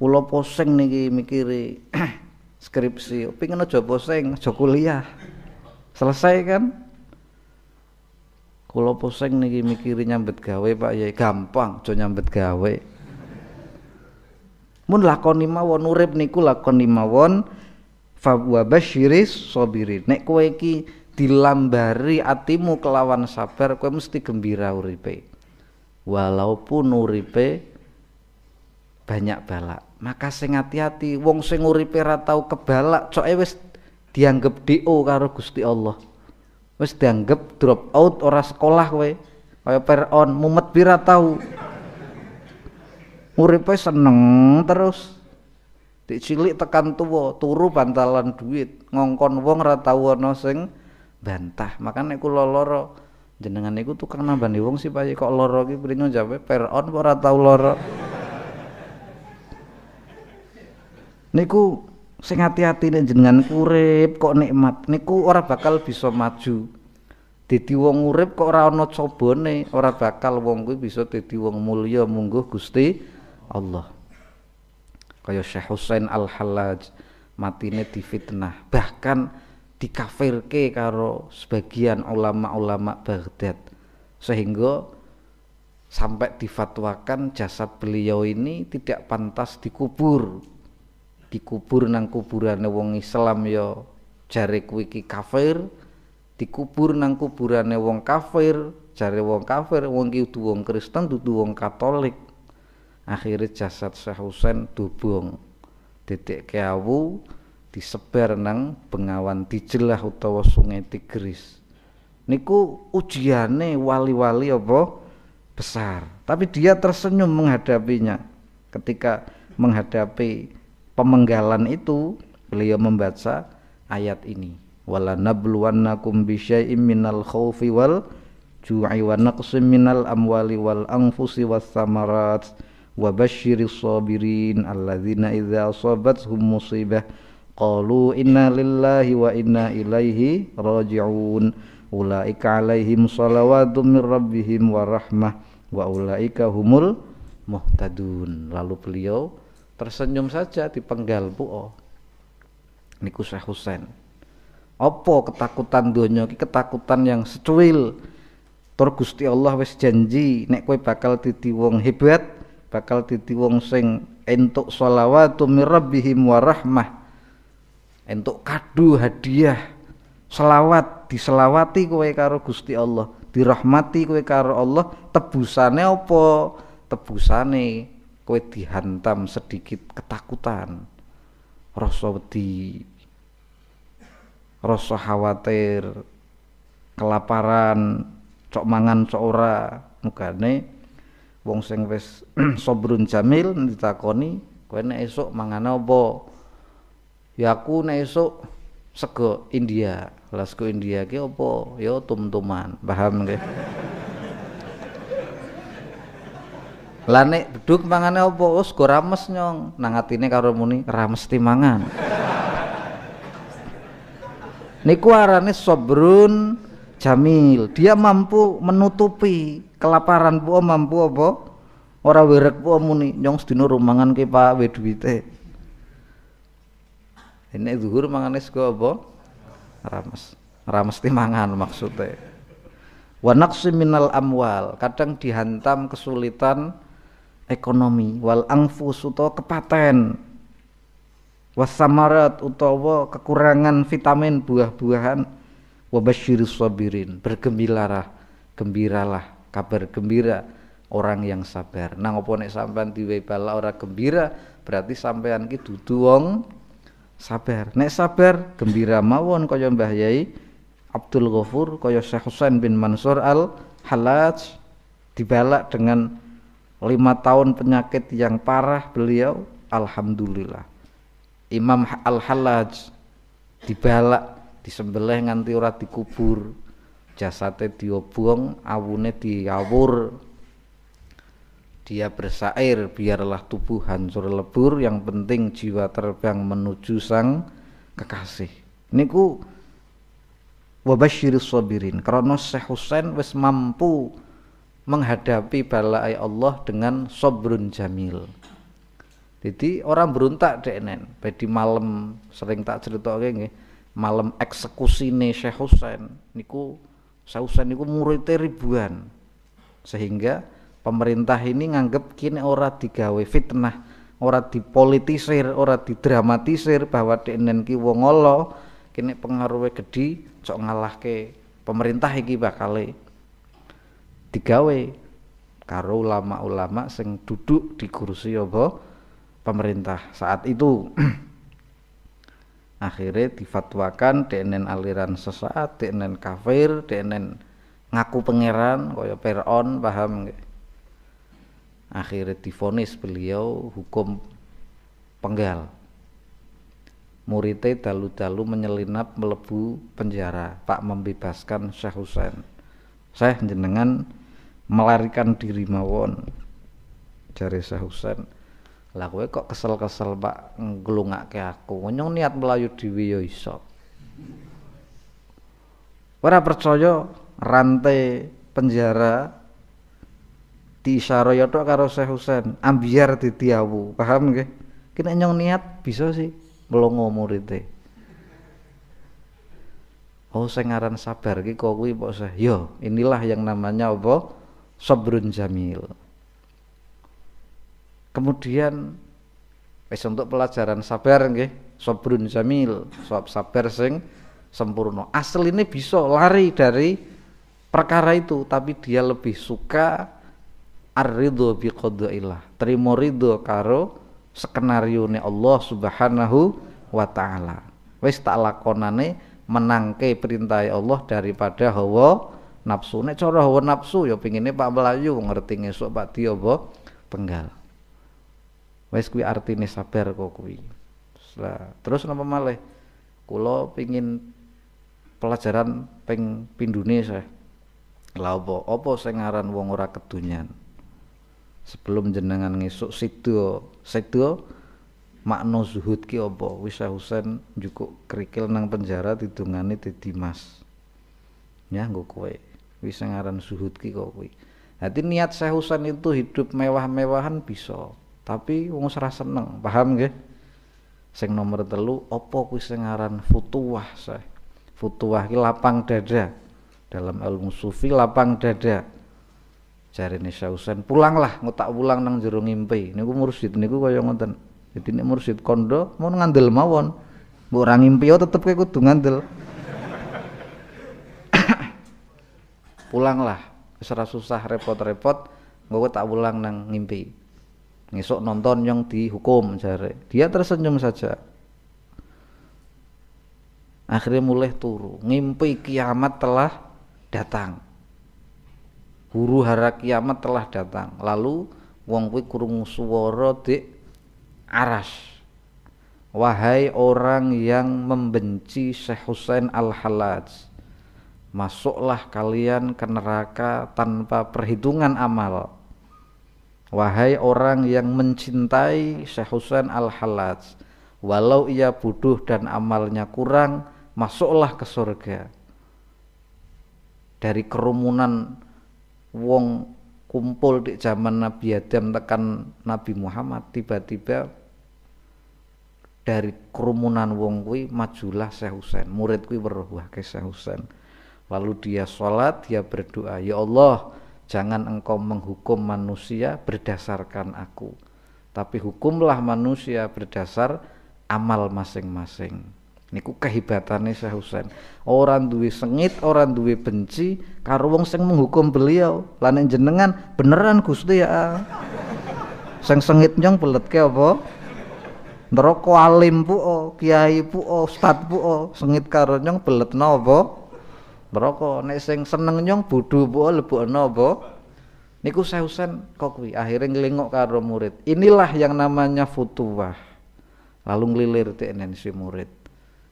kula pusing niki mikiri skripsi pengen aja pusing aja kuliah selesai kan kalau pusing niki mikiri nyambet gawe Pak Yai gampang aja nyambet gawe mun lakoni mawon urip niku lakoni mawon won wa basyiris sabirin nek kowe iki dilambari atimu kelawan sabar kue mesti gembira uripe walaupun uripe banyak balak maka sing hati-hati wong sing uripe ra tau kebalak coke wis dianggap DO karo Gusti Allah wis dianggap drop out ora sekolah kowe kaya peron mumet pira tau uripe seneng terus Dik cilik tekan tuwa, turu bantalan duit, ngongkon wong ra tau ana sing bantah. Makane kula lara jenengan niku tukang nambani wong sih Pak kok lara ki jawab peron ora tau lara. niku sing hati-hati nek jenengan urip kok nikmat niku ora bakal bisa maju dadi wong urip kok ora ana cabane ora bakal wong kuwi bisa dadi wong mulya mungguh Gusti Allah kaya Syekh Husain Al-Hallaj matine difitnah bahkan dikafirke karo sebagian ulama-ulama Baghdad sehingga sampai difatwakan jasad beliau ini tidak pantas dikubur dikubur nang kuburane wong Islam ya jare kuwi iki kafir dikubur nang kuburane wong kafir jare wong kafir wong iki wong Kristen dudu wong Katolik akhirnya jasad Syekh Husain dubung titik keawu disebar nang bengawan dijelah utawa sungai Tigris niku ujiane wali-wali apa besar tapi dia tersenyum menghadapinya ketika menghadapi pemenggalan itu beliau membaca ayat ini wala nabluwannakum bisyai'im minal khawfi wal ju'i wa naqsim minal amwali wal anfusi was samarat wa basyiris sabirin alladzina idza asabatuhum musibah qalu inna lillahi wa inna ilaihi raji'un ulaika alaihim salawatun min rabbihim wa rahmah wa ulaika humul muhtadun lalu beliau tersenyum saja dipenggal buo, oh. niku Syekh Husain opo ketakutan dunia ki ketakutan yang secuil tur Gusti Allah wes janji nek kowe bakal dadi wong hebat bakal dadi wong sing entuk salawatu mir rabbihim rahmah entuk kado hadiah selawat diselawati kowe karo Gusti Allah dirahmati kowe karo Allah tebusane opo, tebusane kowe dihantam sedikit ketakutan rasa wedi rasa khawatir kelaparan cok mangan cok ora mukane wong sing wis sobrun jamil ditakoni kowe nek esuk mangan apa ya aku nek esuk sego India lasku India ki apa ya tum-tuman paham nggih Lanek duduk beduk mangane opo? Oh, us go rames nyong. Nang atine karo muni rames timangan. mangan. Niku arane sobrun jamil. Dia mampu menutupi kelaparan puo mampu apa? Ora wirek puo muni nyong sedina rumangan ke Pak weduwite Ini eh, zuhur mangane sego apa? Rames. Rames timangan mangan maksudnya. Wa naqsi minal amwal, kadang dihantam kesulitan ekonomi wal angfus utawa kepaten wasamarat utawa kekurangan vitamin buah-buahan wabashiru sabirin bergembiralah gembiralah kabar gembira orang yang sabar nang apa nek sampean diwe bala ora gembira berarti sampean ki dudu wong sabar nek sabar gembira mawon kaya Mbah Yai Abdul Ghafur kaya Syekh Husain bin Mansur Al Halaj dibalak dengan lima tahun penyakit yang parah beliau alhamdulillah Imam al halaj dibalak disembelih nganti ora dikubur jasate diobong awune diawur dia bersair biarlah tubuh hancur lebur yang penting jiwa terbang menuju sang kekasih niku wabasyiris sabirin karena Syekh Husain wis mampu menghadapi balai Allah dengan sobrun jamil. Jadi orang beruntak deknen, Jadi malam sering tak cerita nggih, malam eksekusi nih Syekh Husain niku Syekh Husain niku muridnya ribuan. Sehingga pemerintah ini nganggep kini ora digawe fitnah, ora dipolitisir, ora didramatisir bahwa deknen ki wong Allah kini pengaruhnya gede cok ke pemerintah iki bakale digawe karo ulama-ulama sing duduk di kursi apa pemerintah saat itu akhirnya difatwakan denen aliran sesat denen kafir denen ngaku pangeran kaya peron paham akhirnya difonis beliau hukum penggal muridnya dalu-dalu menyelinap melebu penjara Pak membebaskan Syekh Husain Syekh jenengan melarikan diri mawon cari Syekh Husain lah kowe kok kesel-kesel Pak ngelungak ke aku nyong niat melayu di ya iso ora percaya rantai penjara Saroyo ya tok karo Syekh Husain ambiar ditiawu paham nggih kene nyong niat bisa sih melongo murite Oh sing aran sabar iki kok kuwi Syekh. Yo, ya, inilah yang namanya apa? sobrun jamil kemudian wis untuk pelajaran sabar nggih sobrun jamil sob sabar sing sempurna asli ini bisa lari dari perkara itu tapi dia lebih suka arido bi qadailah terima ridho karo skenario ne Allah subhanahu wa ta'ala wis tak lakonane menangke perintah Allah daripada hawa nafsu nek cara hawa nafsu ya pingine Pak Melayu ngerti ngesuk Pak Dio apa penggal wis kuwi artine sabar kok kuwi terus napa malih kula pingin pelajaran ping pindune saya lha opo apa sing aran wong ora kedunyan sebelum jenengan ngesuk situ, situ makna zuhud ki apa Wisa Husain njukuk kerikil nang penjara didungane dadi mas ya nggo kowe kuwi sing aran zuhud ki kok kuwi Hati niat saya itu hidup mewah-mewahan bisa, tapi wong ora seneng, paham nggih? Sing nomor telu apa kuwi sing aran futuwah saya. Futuwah ki lapang dada. Dalam ilmu sufi lapang dada. Jarine Syekh Husain, pulanglah tak pulang nang jero ngimpi. Niku mursid niku kaya ngoten. Jadi ini mursid kondo mau ngandel mawon. bu orang ngimpi ya tetep kowe kudu ngandel. pulanglah secara susah repot-repot gue tak pulang nang ngimpi ngesok nonton yang dihukum jare dia tersenyum saja akhirnya mulai turu ngimpi kiamat telah datang huru hara kiamat telah datang lalu wong kuwi Suworo suara dik aras wahai orang yang membenci Syekh Husain al hallaj masuklah kalian ke neraka tanpa perhitungan amal. Wahai orang yang mencintai Syekh Husain Al-Halaj, walau ia bodoh dan amalnya kurang, masuklah ke surga. Dari kerumunan wong kumpul di zaman Nabi Adam tekan Nabi Muhammad tiba-tiba dari kerumunan wong kuwi majulah Syekh Husain, murid kuwi weruh ke Syekh Husain. Lalu dia sholat, dia berdoa, Ya Allah, jangan engkau menghukum manusia berdasarkan aku. Tapi hukumlah manusia berdasar amal masing-masing. Niku kehebatannya Syekh Hussein. Orang duwe sengit, orang duwe benci karo wong sing menghukum beliau. Lan jenengan beneran Gusti ya. seng sengit nyong ke apa? Neraka alim bu'o, kiai buo, ustad buo, sengit karo nyong belet napa? berokok nek sing seneng nyong bodho apa lebokno apa niku Seusen kok kuwi akhire nglengok karo murid inilah yang namanya futuwah lalu nglilir tenen si murid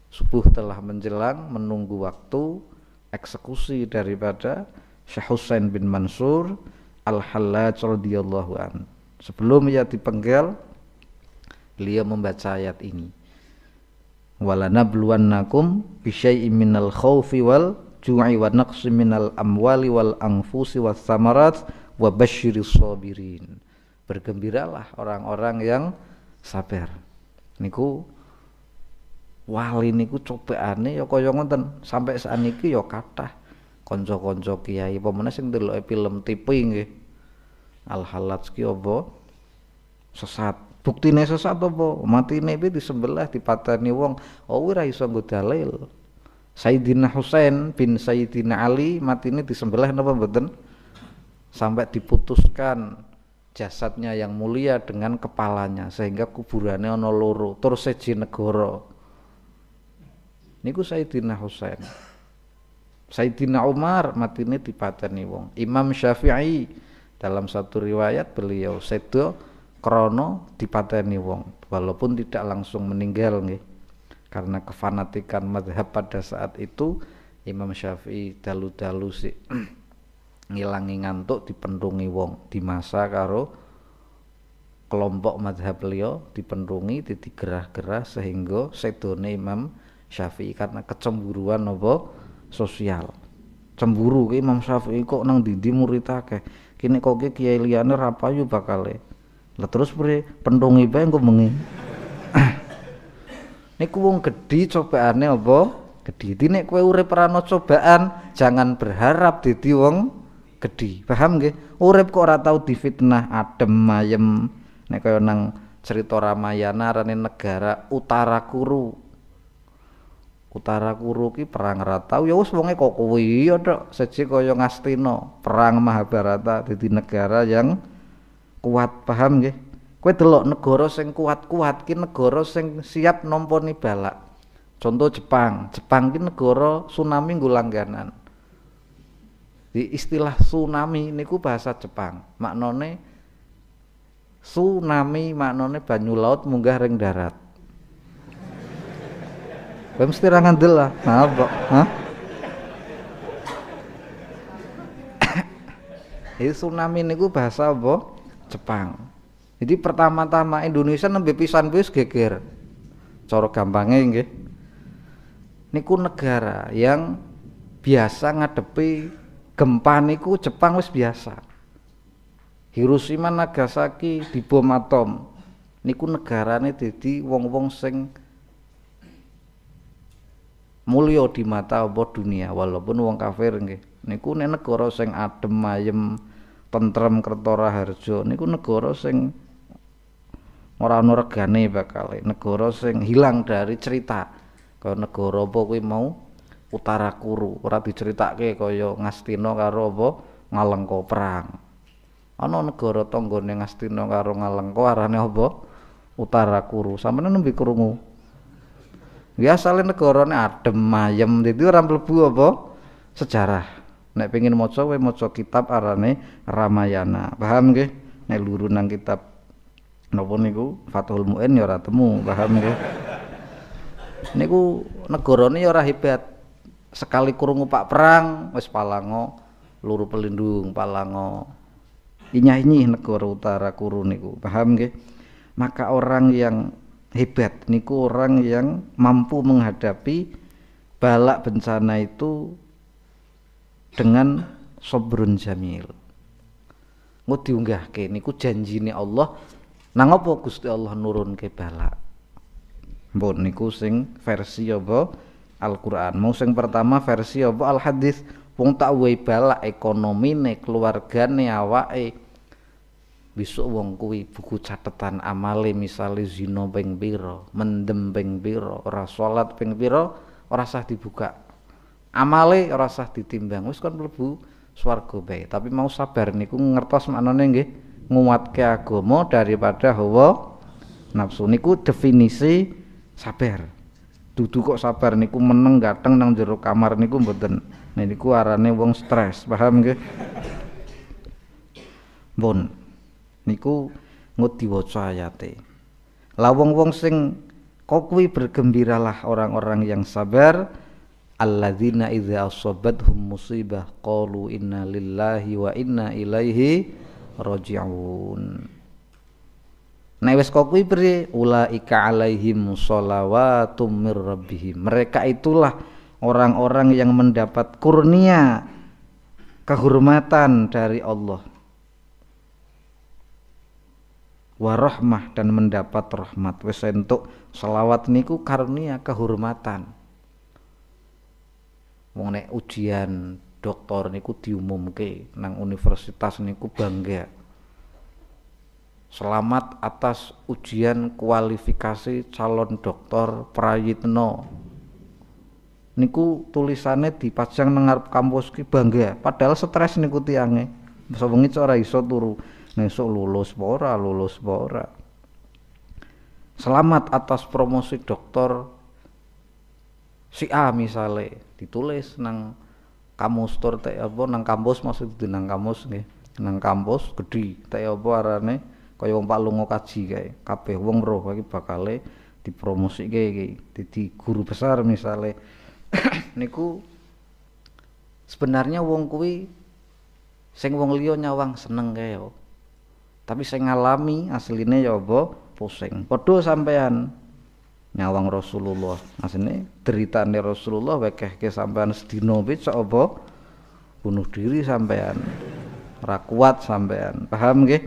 subuh telah menjelang menunggu waktu eksekusi daripada Syekh Husain bin Mansur Al-Hallaj radhiyallahu an. Sebelum ia dipenggal, beliau membaca ayat ini. Walanabluwannakum bisyai'in minal khaufi wal juai wa naqsi minal amwali wal anfusi was samarat wa basyiris sabirin. Bergembiralah orang-orang yang sabar. Niku wali niku cobaane ya kaya ngoten. Sampai saniki ya kathah kanca-kanca kiai pemene sing ndeloki film TV nggih. Al halat ki apa? Sesat. Buktine sesat apa? Matine piye disembelih dipateni wong. Oh ora iso nggo dalil. Sayyidina Husain bin Sayyidina Ali mati ini disembelih napa mboten? Sampai diputuskan jasadnya yang mulia dengan kepalanya sehingga kuburannya ana loro tur seji negara. Niku Sayyidina Husain. Sayyidina Umar mati ini dipateni wong. Imam Syafi'i dalam satu riwayat beliau sedo krono dipateni wong walaupun tidak langsung meninggal nggih karena kefanatikan madhab pada saat itu Imam Syafi'i dalu-dalu si ngilangi ngantuk dipendungi wong di masa karo kelompok madhab liya dipendungi titik gerah gerah sehingga sedone Imam Syafi'i karena kecemburuan apa sosial cemburu ke Imam Syafi'i kok nang didi murid akeh kini kok kiai liane rapayu bakale lah terus pre pendungi bae engko niku wong gedhi cobaane apa gedhi iki nek kowe urip ora cobaan jangan berharap dadi wong gedhi paham nggih urip kok ora tau difitnah adem mayem. nek kaya nang cerita Ramayana arane negara Utara Kuru Utara Kuru ki perang ratau ya wis wonge kok kuwi ya tok seje kaya Ngastina perang Mahabharata dadi negara yang kuat paham nggih Kue delok negara sing kuat-kuat ki negara sing siap nomponi balak. Contoh Jepang. Jepang ki negara tsunami nggo langganan. Di istilah tsunami niku bahasa Jepang. Maknane tsunami maknane banyu laut munggah ring darat. Kowe mesti ra ngandel lah. Hah? Ini tsunami niku bahasa apa? Jepang. Jadi pertama-tama Indonesia nembe pisan wis geger. Cara gampangnya nggih. Niku negara yang biasa ngadepi gempa niku Jepang wis biasa. Hiroshima Nagasaki di bom atom. Niku negarane dadi wong-wong sing mulia di mata apa dunia walaupun wong kafir nggih. Niku nek negara sing adem ayem tentrem kertora harjo niku negara sing ora ana regane bakal negara sing hilang dari cerita kaya negara apa kuwi mau utara kuru ora diceritake kaya Ngastina karo apa ngalengko perang ana negara tanggane Ngastina karo ngalengko arane apa utara kuru sampeyan nembe krungu biasane ya, negarane adem ayem dadi ora mlebu apa sejarah nek pengin maca kowe maca kitab arane Ramayana paham nggih nek luru nang kitab nopo niku Fatul Muin ya ora temu paham ya. niku negarane ya ora hebat sekali kurungu pak perang wis palango luru pelindung palango Inyahi negara utara kuru niku paham nggih maka orang yang hebat niku orang yang mampu menghadapi balak bencana itu dengan sobrun jamil Nggak diunggahke niku janjine Allah Nah ngopo Gusti Allah nurun ke bala. Mbok niku sing versi apa Al-Qur'an. Mau sing pertama versi apa Al-Hadis. Wong tak ekonomi balak ekonomine, keluargane, awake. Besok wong kuwi buku catatan amale misale zina ping pira, mendem ping pira, ora salat ping pira, ora sah dibuka. Amale ora sah ditimbang. Wis kon mlebu swarga bae. Tapi mau sabar niku ngertos maknane nggih nguatke agama daripada hawa nafsu niku definisi sabar dudu kok sabar niku meneng gateng nang jero kamar niku mboten niku arane wong stres paham nggih bon niku ngudi waca ayate la wong-wong sing kok kuwi bergembiralah orang-orang yang sabar alladzina idza asabathum musibah qalu inna lillahi wa inna ilaihi rojiun. Nek wis kok kuwi piye ulaika alaihim shalawatum mir rabbihim mereka itulah orang-orang yang mendapat kurnia kehormatan dari Allah warahmah dan mendapat rahmat wis entuk selawat niku karunia kehormatan wong nek ujian doktor niku diumumke nang universitas niku bangga selamat atas ujian kualifikasi calon doktor Prayitno niku tulisannya dipajang nang kampus ki bangga padahal stres niku tiange sewengi seorang iso turu nesuk lulus bora lulus bora selamat atas promosi doktor si A misale ditulis nang kamus tur teh apa nang kampus maksud nang kampus nih nang kampus gede teh apa arane kaya wong palungo kaji kae kabeh wong roh iki bakale dipromosike iki dadi guru besar misale niku sebenarnya wong kuwi sing wong liya nyawang seneng kae tapi sing ngalami asline ya apa pusing padha sampean nyawang Rasulullah asine nah, deritane Rasulullah wekehke sampean sedina becok apa bunuh diri sampean ora kuat sampean paham nggih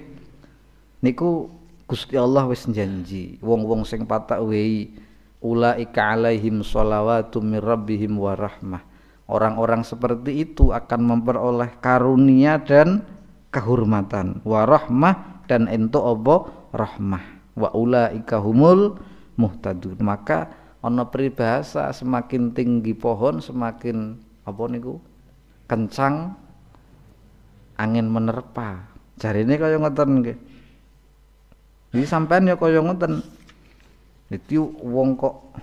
niku Gusti Allah wis janji wong-wong sing patak wehi ulaika alaihim shalawatu mir rabbihim wa rahmah orang-orang seperti itu akan memperoleh karunia dan kehormatan wa rahmah dan ento apa rahmah wa ulaika humul muhtadun maka ana peribahasa semakin tinggi pohon semakin apa niku kencang angin menerpa jarine kaya ngoten ini iki sampean ya kaya ngeten itu wong kok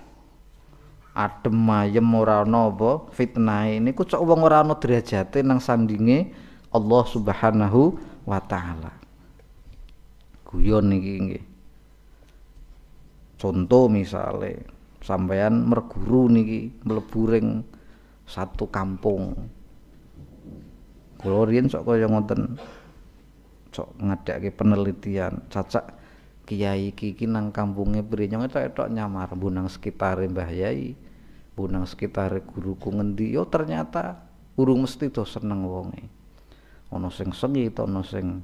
adem ayem ora ana apa ini ku cok wong ora ana derajate nang sandinge Allah Subhanahu wa taala. Guyon iki nggih contoh misalnya sampean merguru niki meleburing satu kampung kula riyen sok kaya ngoten sok ngadake penelitian cacak kiai kiki nang kampunge nyong etok-etok nyamar bunang sekitare Mbah Yai bunang sekitar guruku ngendi yo ternyata urung mesti do seneng wonge ana sing sengit ana sing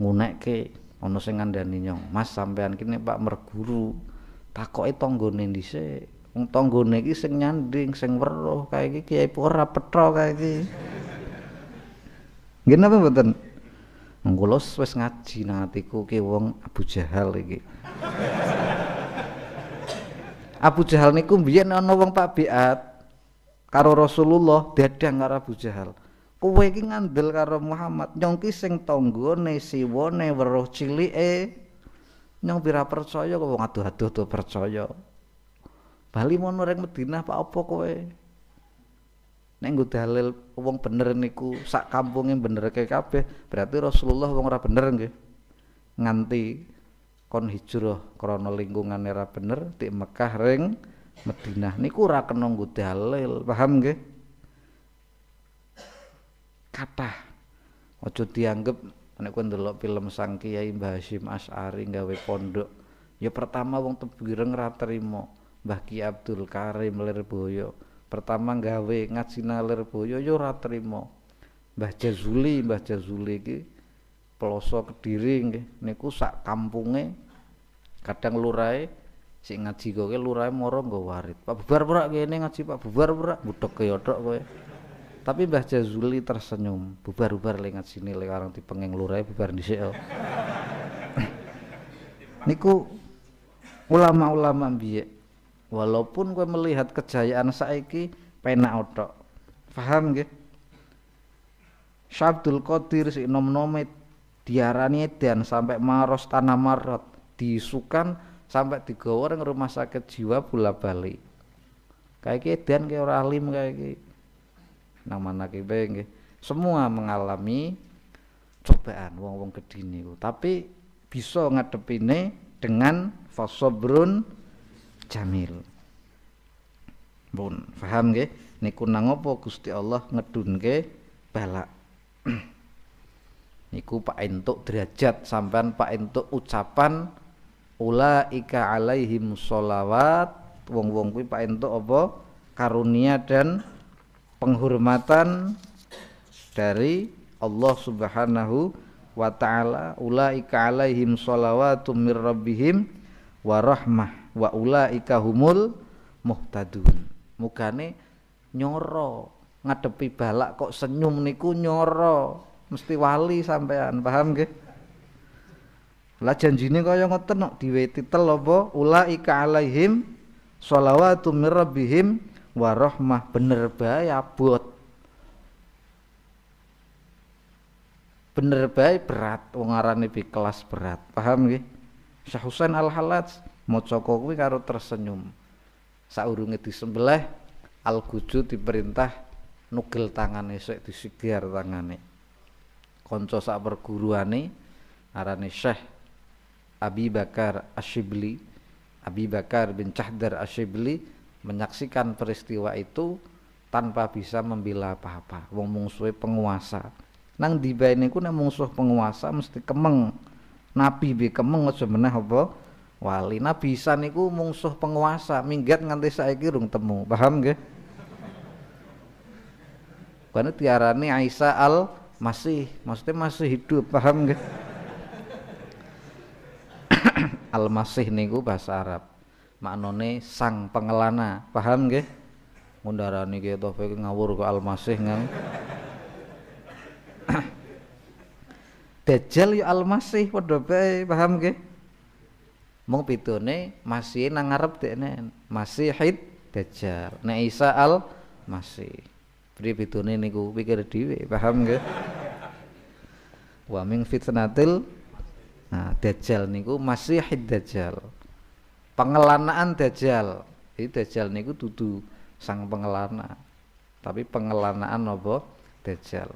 ngunekke ana sing ngandani nyong mas sampean kini Pak merguru takoke tanggane dhisik wong tanggane iki sing nyanding sing weruh kae iki kiai ora petro kae iki nggih napa mboten kula wis ngaji nang ki wong Abu Jahal iki Abu Jahal niku biyen ana wong Pak Biat karo Rasulullah dadang karo Abu Jahal kowe iki ngandel karo Muhammad nyongki sing tanggane siwone weruh cilike nyong pira percaya kok wong aduh-aduh to percaya bali mau rek Madinah pak apa kowe nek nggo dalil wong bener niku sak kampung yang bener ke kabeh berarti Rasulullah wong ora bener nggih nganti kon hijrah krana lingkungan ora bener di Mekah ring Madinah niku ora kena nggo dalil paham nggih kata aja dianggap nek kowe ndelok film Sang Kiai Mbah Hasyim Asy'ari gawe pondok, ya pertama wong tebireng ra trimo. Mbah Ki Abdul Karim lerboyo pertama gawe ngaji Lirboyo yo ya ora trimo. Mbah Jazuli, Mbah Jazuli iki peloso Kediri nggih, niku sak kampunge kadang lurae sing ngaji kowe lurae moro nggo warit. Pak bubar ora kene ngaji Pak bubar ora budhek kaya tok kowe. Tapi Mbah Jazuli tersenyum, bubar-bubar lengat sini le orang tipengeng lurai bubar di dhisik. Oh. Niku ulama-ulama biye walaupun gue melihat kejayaan saiki penak otok. Paham gak? Syabdul Qadir si nom-nome diarani dan sampai maros tanah marot disukan sampai digawa rumah sakit jiwa bola balik kayak dan kayak orang alim kayak nama nakibe nggih semua mengalami cobaan wong-wong gedine tapi bisa ngadepine dengan fasobrun jamil bun, paham nggih niku nang apa Gusti Allah ngedunke balak niku pak entuk derajat sampean pak entuk ucapan Ula Ika alaihim Solawat, wong-wong kuwi pak entuk apa karunia dan penghormatan dari Allah Subhanahu wa taala ulaika alaihim shalawatu mir rabbihim wa rahmah wa ulaika humul muhtadun mukane nyoro ngadepi balak kok senyum niku nyoro mesti wali sampean paham nggih lah janjine kaya ngoten kok diweti tel apa ulaika alaihim shalawatu mir rabbihim warohmah bener bae buat bener bae berat wong arane bi kelas berat paham gih Syekh Husain Al Halaj maca kuwi karo tersenyum saurunge disembelih Al Guju diperintah nugel tangane sik disigar tangane kanca sak perguruane arane Syekh Abi Bakar ashibli Abi Bakar bin Cahdar ashibli menyaksikan peristiwa itu tanpa bisa membela apa-apa wong mungsuhe penguasa nang dibaene ku nang mungsuh penguasa mesti kemeng nabi be kemeng aja meneh apa wali nabi isa niku mungsuh penguasa minggat nganti saiki rung temu paham nggih karena tiarane Aisyah al masih maksudnya masih hidup paham nggih al masih niku bahasa Arab maknane sang pengelana paham nggih ngundarani ki Taufik ngawur ke Almasih ngang Dajjal ya Almasih padha bae paham nggih mung pitune masih nang ngarep dekne Masihid Dajjal nek Isa al Masih pri pitune niku pikir dhewe paham nggih wa min fitnatil nah Dajjal niku Masihid Dajjal pengelanaan dajjal jadi dajjal niku dudu sang pengelana tapi pengelanaan apa dajjal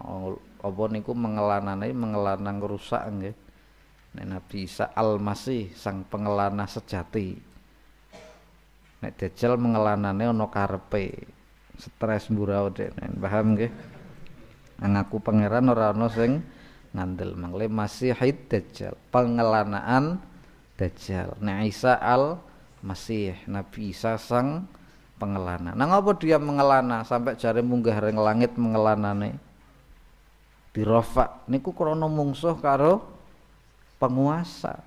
oh, apa niku mengelanane mengelana ngerusak nggih nek Nabi Isa Al-Masih sang pengelana sejati nek dajjal mengelanane ana karepe stres murau dek paham nggih ngaku pangeran ora ana sing ngandel masih masihid dajjal pengelanaan Dajjal. Nah Isa al Masih, Nabi Isa sang pengelana. Nah ngapa dia mengelana sampai jari munggah ring langit mengelana nih? Dirofa niku krono mungsuh karo penguasa.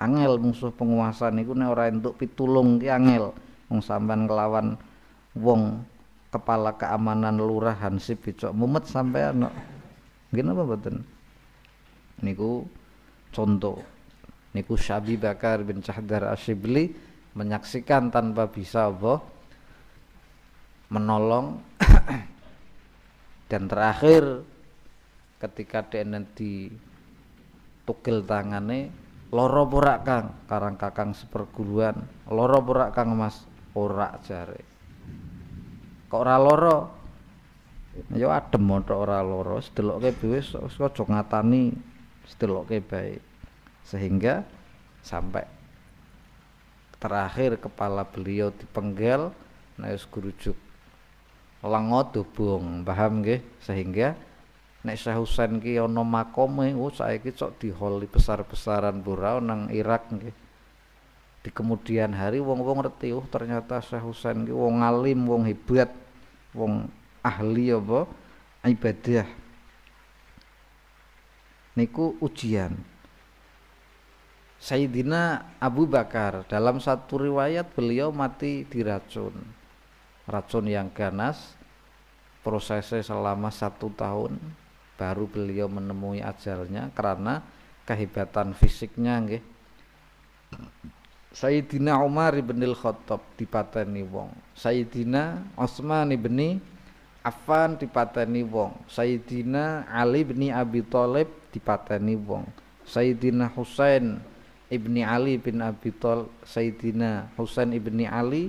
Angel mungsuh penguasa niku nek ora entuk pitulung ki angel. Wong sampean kelawan wong kepala keamanan lurahan si bicok mumet sampai anak. Gini apa mboten? Niku contoh niku Syabi Bakar bin Cahdar Asyibli menyaksikan tanpa bisa Allah menolong dan terakhir ketika DNA di tukil tangane loro porak kang karang kakang seperguruan loro porak kang mas ora jare kok ora loro ya adem ora loro sedeloke dhewe sok ngatani didelokke baik sehingga sampai terakhir kepala beliau dipenggal naik wis grujuk lengo dubung paham nggih sehingga nek Syekh Husain ki ana makome oh saiki cok diholi besar-besaran burau nang Irak nggih di kemudian hari wong-wong ngerti oh ternyata Syekh Husain ki wong alim wong hebat wong ahli apa ibadah niku ujian Sayyidina Abu Bakar dalam satu riwayat beliau mati diracun racun yang ganas prosesnya selama satu tahun baru beliau menemui ajalnya karena kehebatan fisiknya nggih Sayyidina Umar bin Khattab dipateni wong Sayyidina Osman ibn Affan dipateni wong Sayyidina Ali bin Abi Thalib dipateni wong Sayyidina Husain ibni Ali bin Abi Thalib Sayyidina Husain ibni Ali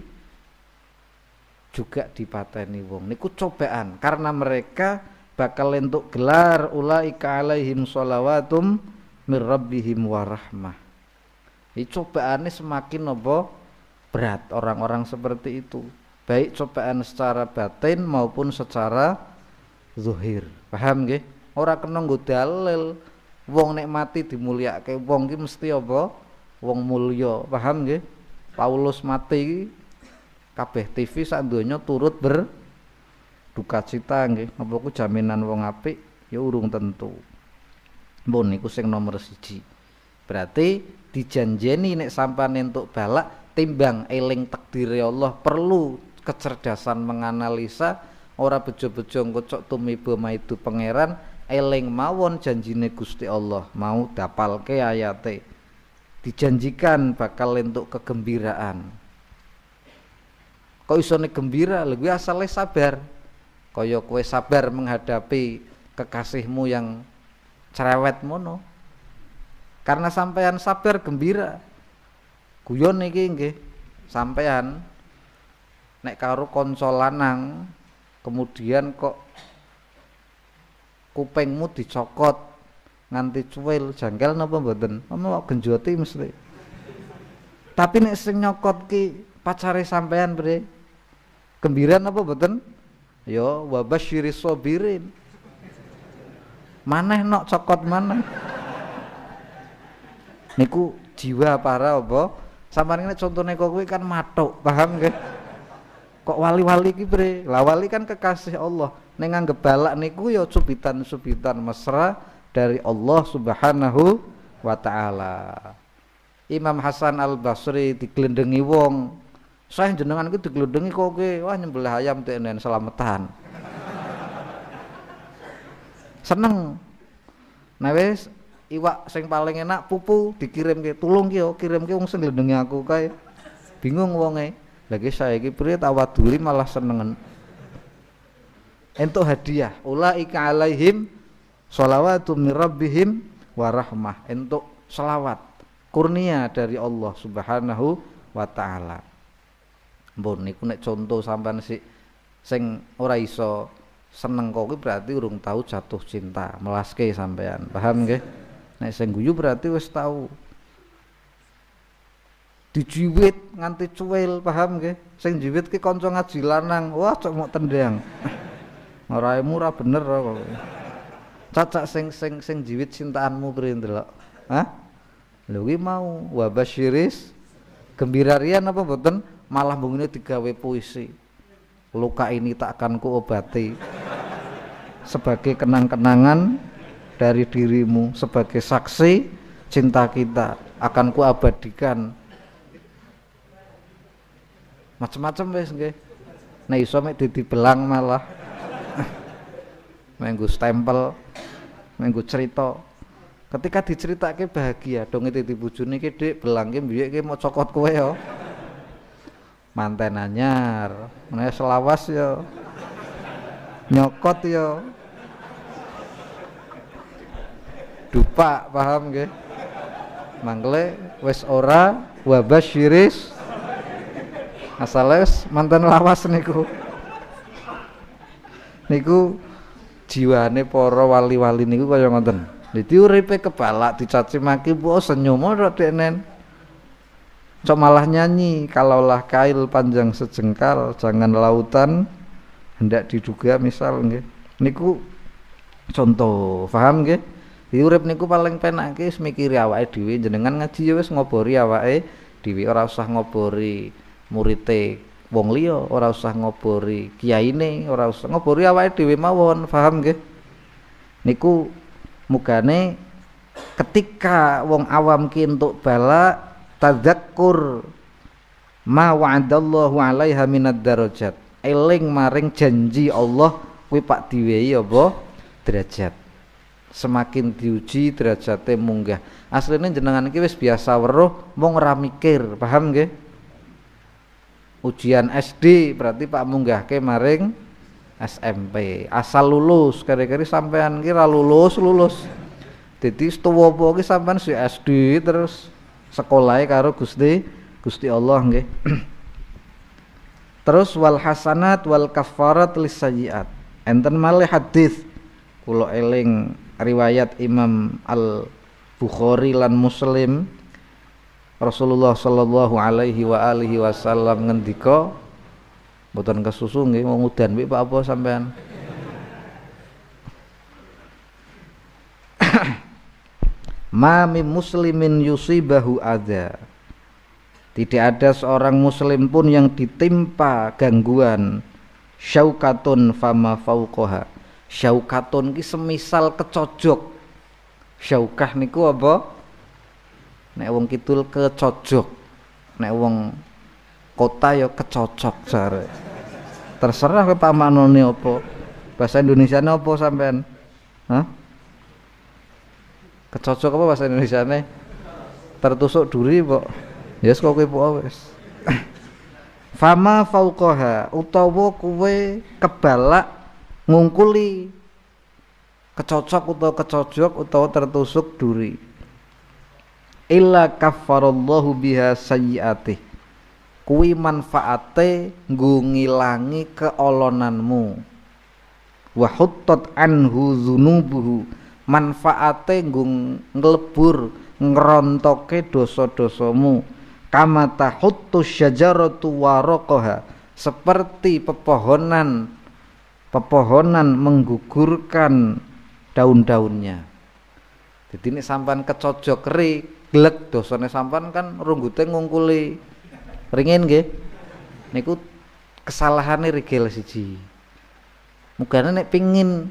juga dipateni wong niku cobaan karena mereka bakal entuk gelar ulaika alaihim shalawatum mir rabbihim warahmah. rahmah ini cobaannya semakin nopo berat orang-orang seperti itu baik cobaan secara batin maupun secara zuhir paham gak ora kena nggo dalil wong nek mati dimulyakake wong ki mesti apa wong mulio paham gak Paulus mati kabeh TV sak donya turut ber duka cita nggih apa ku jaminan wong apik ya urung tentu pun niku sing nomor siji berarti dijanjeni nek sampan entuk balak timbang eling takdir ya Allah perlu kecerdasan menganalisa ora bejo-bejo tumi bema itu pangeran eling mawon janjine Gusti Allah mau dapalke ayate dijanjikan bakal entuk kegembiraan kok isone gembira lebih kuwi asale sabar kaya kue sabar menghadapi kekasihmu yang cerewet mono karena sampean sabar gembira guyon iki nggih sampean nek karo konsol lanang kemudian kok kupengmu dicokot nganti cuwil jangkel napa mboten mau genjoti mesti tapi nek sing nyokot ki pacare sampean bre gembira napa mboten yo ya, wa basyiri sabirin maneh nok cokot mana niku jiwa para apa sampean nek contone kok kuwi kan matuk paham nggih kok wali-wali ki bre lah wali kan kekasih Allah nengang gebalak balak niku yo ya subitan-subitan mesra dari Allah Subhanahu wa taala Imam Hasan Al Basri diglendengi wong saya jenengan ku diglendengi kok ke wah nyembelih ayam tenen selamatan seneng nah wis iwak sing paling enak pupu dikirim ke tulung ki kirim ke wong sing aku kae bingung wonge lagi saya ini pria tawaduli malah senengen entuk hadiah ika alaihim salawatu mirabbihim warahmah entuk selawat kurnia dari Allah Subhanahu wa taala mbon niku nek contoh sampean si, sing ora iso seneng kok berarti urung tahu jatuh cinta melaske sampean paham nggih nek sing guyu berarti wis tahu dijiwit nganti cuwil paham ke? sing jiwit ke kanca ngaji lanang wah cok mau tendang ora murah bener kok cacak sing sing sing jiwit cintaanmu priye ndelok ah lewi mau wabah syiris, gembira rian apa beten? malah bung tiga digawe puisi luka ini tak ku kuobati sebagai kenang-kenangan dari dirimu sebagai saksi cinta kita akan kuabadikan macam-macam wis nggih nek iso mek dibelang malah menggus stempel menggus cerita ketika diceritake bahagia dong itu dibujuni ke dik belang ki mbiyek mau cokot kowe yo manten anyar meneh selawas yo nyokot yo dupa paham nggih mangkle wis ora siris asalnya mantan lawas niku niku jiwane poro wali-wali niku kaya ngoten dadi uripe kepala, dicaci maki bu senyum ora denen cok malah nyanyi kalaulah kail panjang sejengkal jangan lautan hendak diduga misal nggih niku contoh paham nggih urip niku paling penak, wis mikiri awake dhewe jenengan ngaji ya ngobori awake dhewe ora usah ngobori murite wong liya ora usah ngobori kiyaine ora usah ngobori awake dhewe mawon paham nggih niku mugane ketika wong awam ki entuk bala tadzakkur ma wa'adallahu 'alaiha minad darajat eling maring janji Allah kuwi pak diwehi apa derajat semakin diuji derajatnya munggah aslinya jenengan ini wis biasa weruh mau ngeramikir paham gak? ujian SD berarti Pak Munggah ke maring SMP asal lulus kari-kari sampean kira lulus lulus jadi setuwa apa sampean si SD terus sekolah karo Gusti Gusti Allah nggih terus wal hasanat wal kafarat lis sayiat enten malih hadis kulo eling riwayat Imam Al Bukhari lan Muslim Rasulullah sallallahu alaihi wa alihi wasallam ngendika mboten kesusu nggih mau udan Pak apa sampean Mami muslimin yusibahu adza Tidak ada seorang muslim pun yang ditimpa gangguan syaukatun fama fauqaha. Syaukatun ki semisal kecojok. Syaukah niku apa? nek wong kidul kecocok nek wong kota ya kecocok jare terserah ke pamanone apa bahasa Indonesia ne apa sampean Hah? kecocok apa bahasa Indonesia ne tertusuk duri kok ya yes, kok kowe wis fama fauqaha utawa kowe kebalak ngungkuli kecocok atau kecocok atau tertusuk duri illa kafarallahu biha sayyiatih kuwi manfaate nggo ngilangi keolonanmu wa huttat anhu dzunubuhu manfaate nggo nglebur ngrontoke dosa-dosamu kama tahuttu syajaratu waraqaha seperti pepohonan pepohonan menggugurkan daun-daunnya jadi ini sampan kecocok rik glek dosane sampan kan runggute ngungkuli ringin nggih niku nih rigel siji mugane nek pingin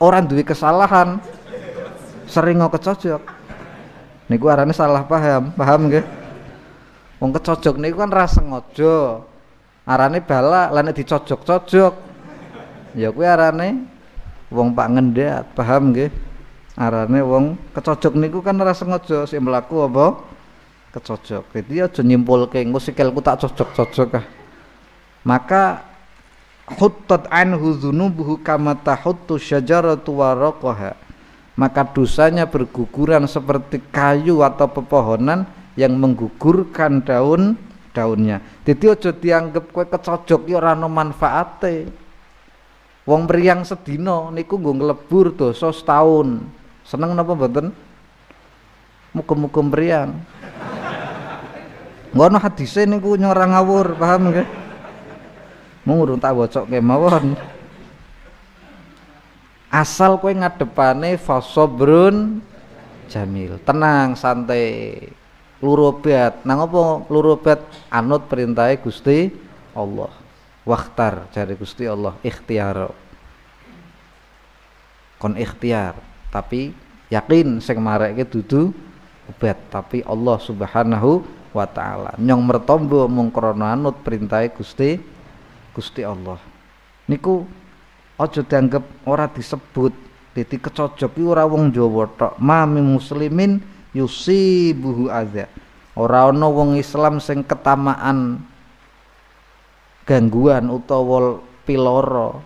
orang duwe kesalahan sering kok kecocok niku arane salah paham paham nggih wong kecocok niku kan rasa ngojo arane bala lan dicocok-cocok ya kuwi arane wong pak ngendat paham nggih arane wong kecocok niku kan ora sengaja si mlaku apa kecocok jadi aja nyimpulke engko sikilku tak cocok-cocok ah maka huttat anhu dzunubuhu kama tahuttu syajaratu waraqaha maka dosanya berguguran seperti kayu atau pepohonan yang menggugurkan daun daunnya jadi aja dianggap kue kecocok ya rano manfaat manfaate wong mriyang sedino niku nggo tuh so setahun Seneng napa mboten? Muga-muga mriyang. Ngono hadise niku nyora ngawur, paham nggih? Mung urung tak wacokke mawon. Asal kowe ngadepane fasobrun jamil, tenang santai. Lurobat, nang apa anut perintahe Gusti Allah. Waktar cari Gusti Allah ikhtiar. Kon ikhtiar, tapi yakin sing mareke dudu obat tapi Allah Subhanahu wa taala nyong mertombo mung krana anut perintahe Gusti Gusti Allah niku aja dianggap ora disebut dadi kecocok iki ora wong Jawa tok mami muslimin yusibuhu azza ora ana wong Islam sing ketamaan gangguan utawa piloro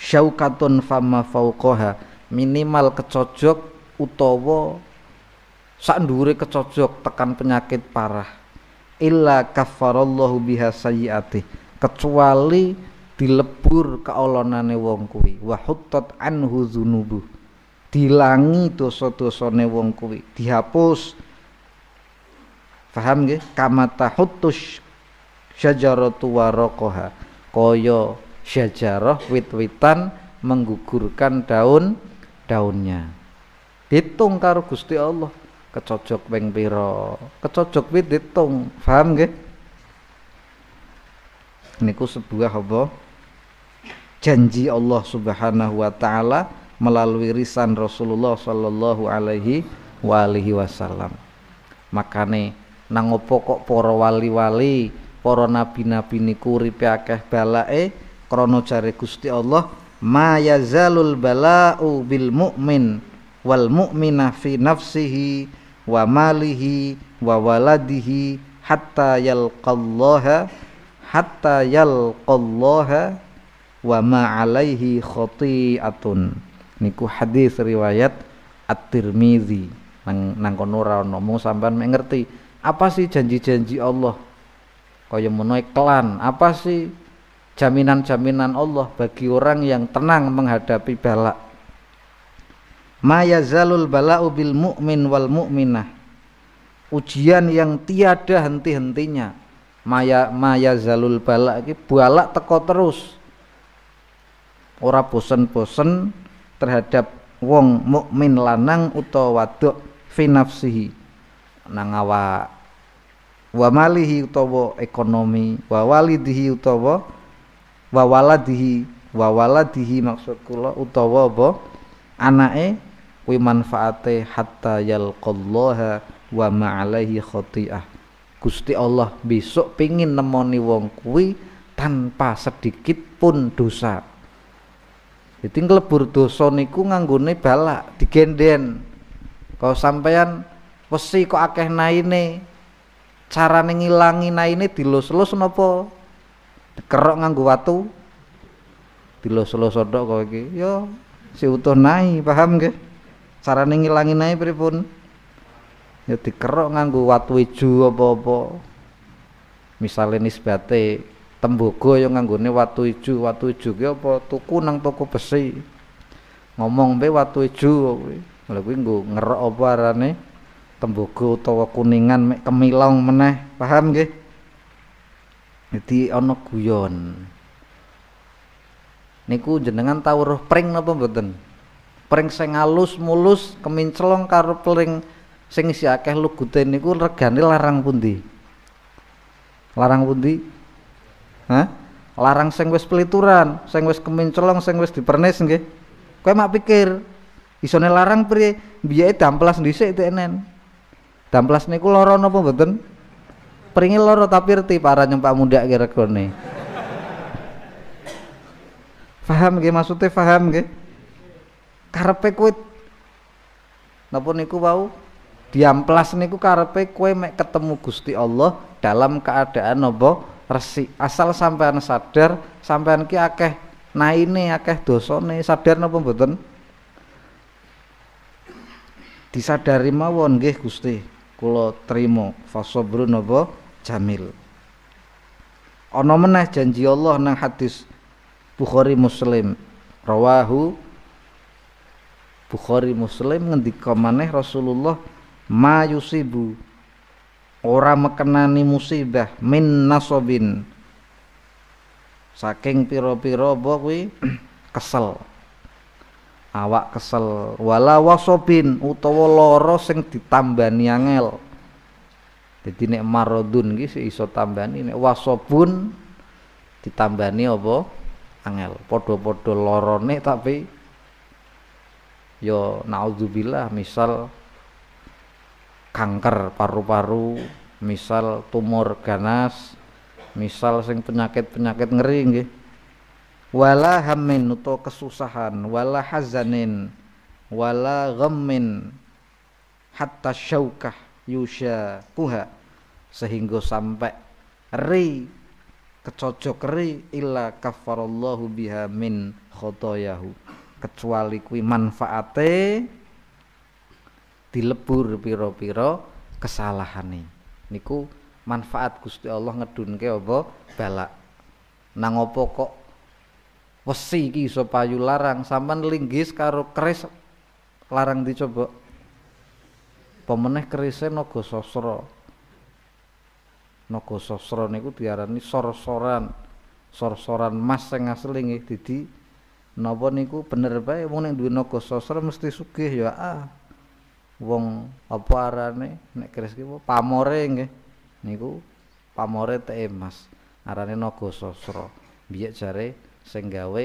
syaukatun fama fauqaha minimal kecojok utawa sandure kecojok tekan penyakit parah illa kafarallahu biha sayyiati kecuali dilebur keolonane wong kuwi wa huttat anhu dzunubu dilangi dosa-dosane wong kuwi dihapus paham nggih kama tahuttus syajaratu rokoha koyo syajarah wit-witan menggugurkan daun daunnya ditung karo Gusti Allah kecocok ping pira kecocok wit ditung paham nggih niku sebuah apa janji Allah Subhanahu wa taala melalui risan Rasulullah sallallahu alaihi wa alihi wasallam makane nang opo kok para wali-wali poro nabi-nabi niku uripe akeh balake krana jare Gusti Allah ma yazalul bala'u bil mu'min wal mu'mina fi nafsihi wa malihi wa waladihi hatta yalqallaha hatta yalqallaha wa ma alaihi khati'atun niku hadis riwayat At-Tirmizi nang nang kono ora ono mung sampean ngerti apa sih janji-janji Allah kaya menawa klan apa sih jaminan-jaminan Allah bagi orang yang tenang menghadapi bala. Mayazalul bala'u bil mu'min wal mu'minah. Ujian yang tiada henti-hentinya. Maya mayazalul bala iki bala teko terus. Ora bosen-bosen terhadap wong mukmin lanang utawa wadok fi nafsihi nang awak wa malihi utawa ekonomi wa walidihi utawa Wawala dihi, wawala dihi maksud kula utawa apa anake kuwi manfaate hatta yalqallaha wa ma'alaihi khati'ah Gusti Allah besok pingin nemoni wong kuwi tanpa sedikit pun dosa jadi ngelebur dosa niku nganggone balak digenden Kau sampean wesi kok akeh naine carane ngilangi naine dilus-lus napa kerok nganggu watu dilos-los tok kowe iki yo ya, si utuh naik, paham ke carane naik, nai pripun ya dikerok nganggu watu hijau, apa-apa misale nisbate tembogo ya nganggone watu ijo watu ijo ki apa tuku nang toko besi ngomong be watu hijau, kuwi lha kuwi ngerok apa arane tembogo toko kuningan mek kemilong meneh paham ke? Jadi ono guyon. Niku jenengan tau roh pring napa mboten? Pring sing alus mulus keminclong karo pring sing isih akeh lugute niku regane larang pundi? Larang pundi? Hah? Larang sing wis pelituran, sing wis keminclong, sing wis dipernis nggih. Kowe mak pikir isone larang priye? Biyae damplas dhisik tenen. Damplas niku lara napa mboten? peringi loro tapi reti para nyempak muda kira kone faham ke maksudnya faham ke karepe kue napa niku wau diamplas niku karepe kue mek ketemu Gusti Allah dalam keadaan nopo resi asal sampean sadar sampean ki akeh naine akeh nih sadar napa mboten disadari mawon nggih Gusti kula terima, fasobru napa jamil ono meneh janji Allah nang hadis Bukhari Muslim rawahu Bukhari Muslim ngendika maneh Rasulullah ma yusibu ora mekenani musibah min nasobin saking piro-piro apa kuwi kesel awak kesel wala wasobin utawa loro sing ditambani angel jadi nek Marodun ki iso tambani nek wasobun ditambani apa angel. Padha-padha lorone tapi yo ya, naudzubillah misal kanker paru-paru, misal tumor ganas, misal sing penyakit-penyakit ngeri nggih. Wala hammin uto kesusahan, wala hazanin, wala ghammin hatta syaukah yusyakuha sehingga sampai ri kecocok ri illa kafarallahu biha min khotoyahu kecuali kui manfaate dilebur piro-piro kesalahan kesalahane niku manfaat Gusti Allah ngedunke apa balak nang apa kok wesi iki iso larang sampean linggis karo keris larang dicoba pemeneh kerise naga sosro naga sastra niku diarani sor-soran sor-soran mas sing asli nggih dadi napa niku bener bae wong nek duwe naga sastra mesti sugih ya ah wong apa arane nek keris ki pamore nggih niku pamore emas arane naga sastra biyen jare sing gawe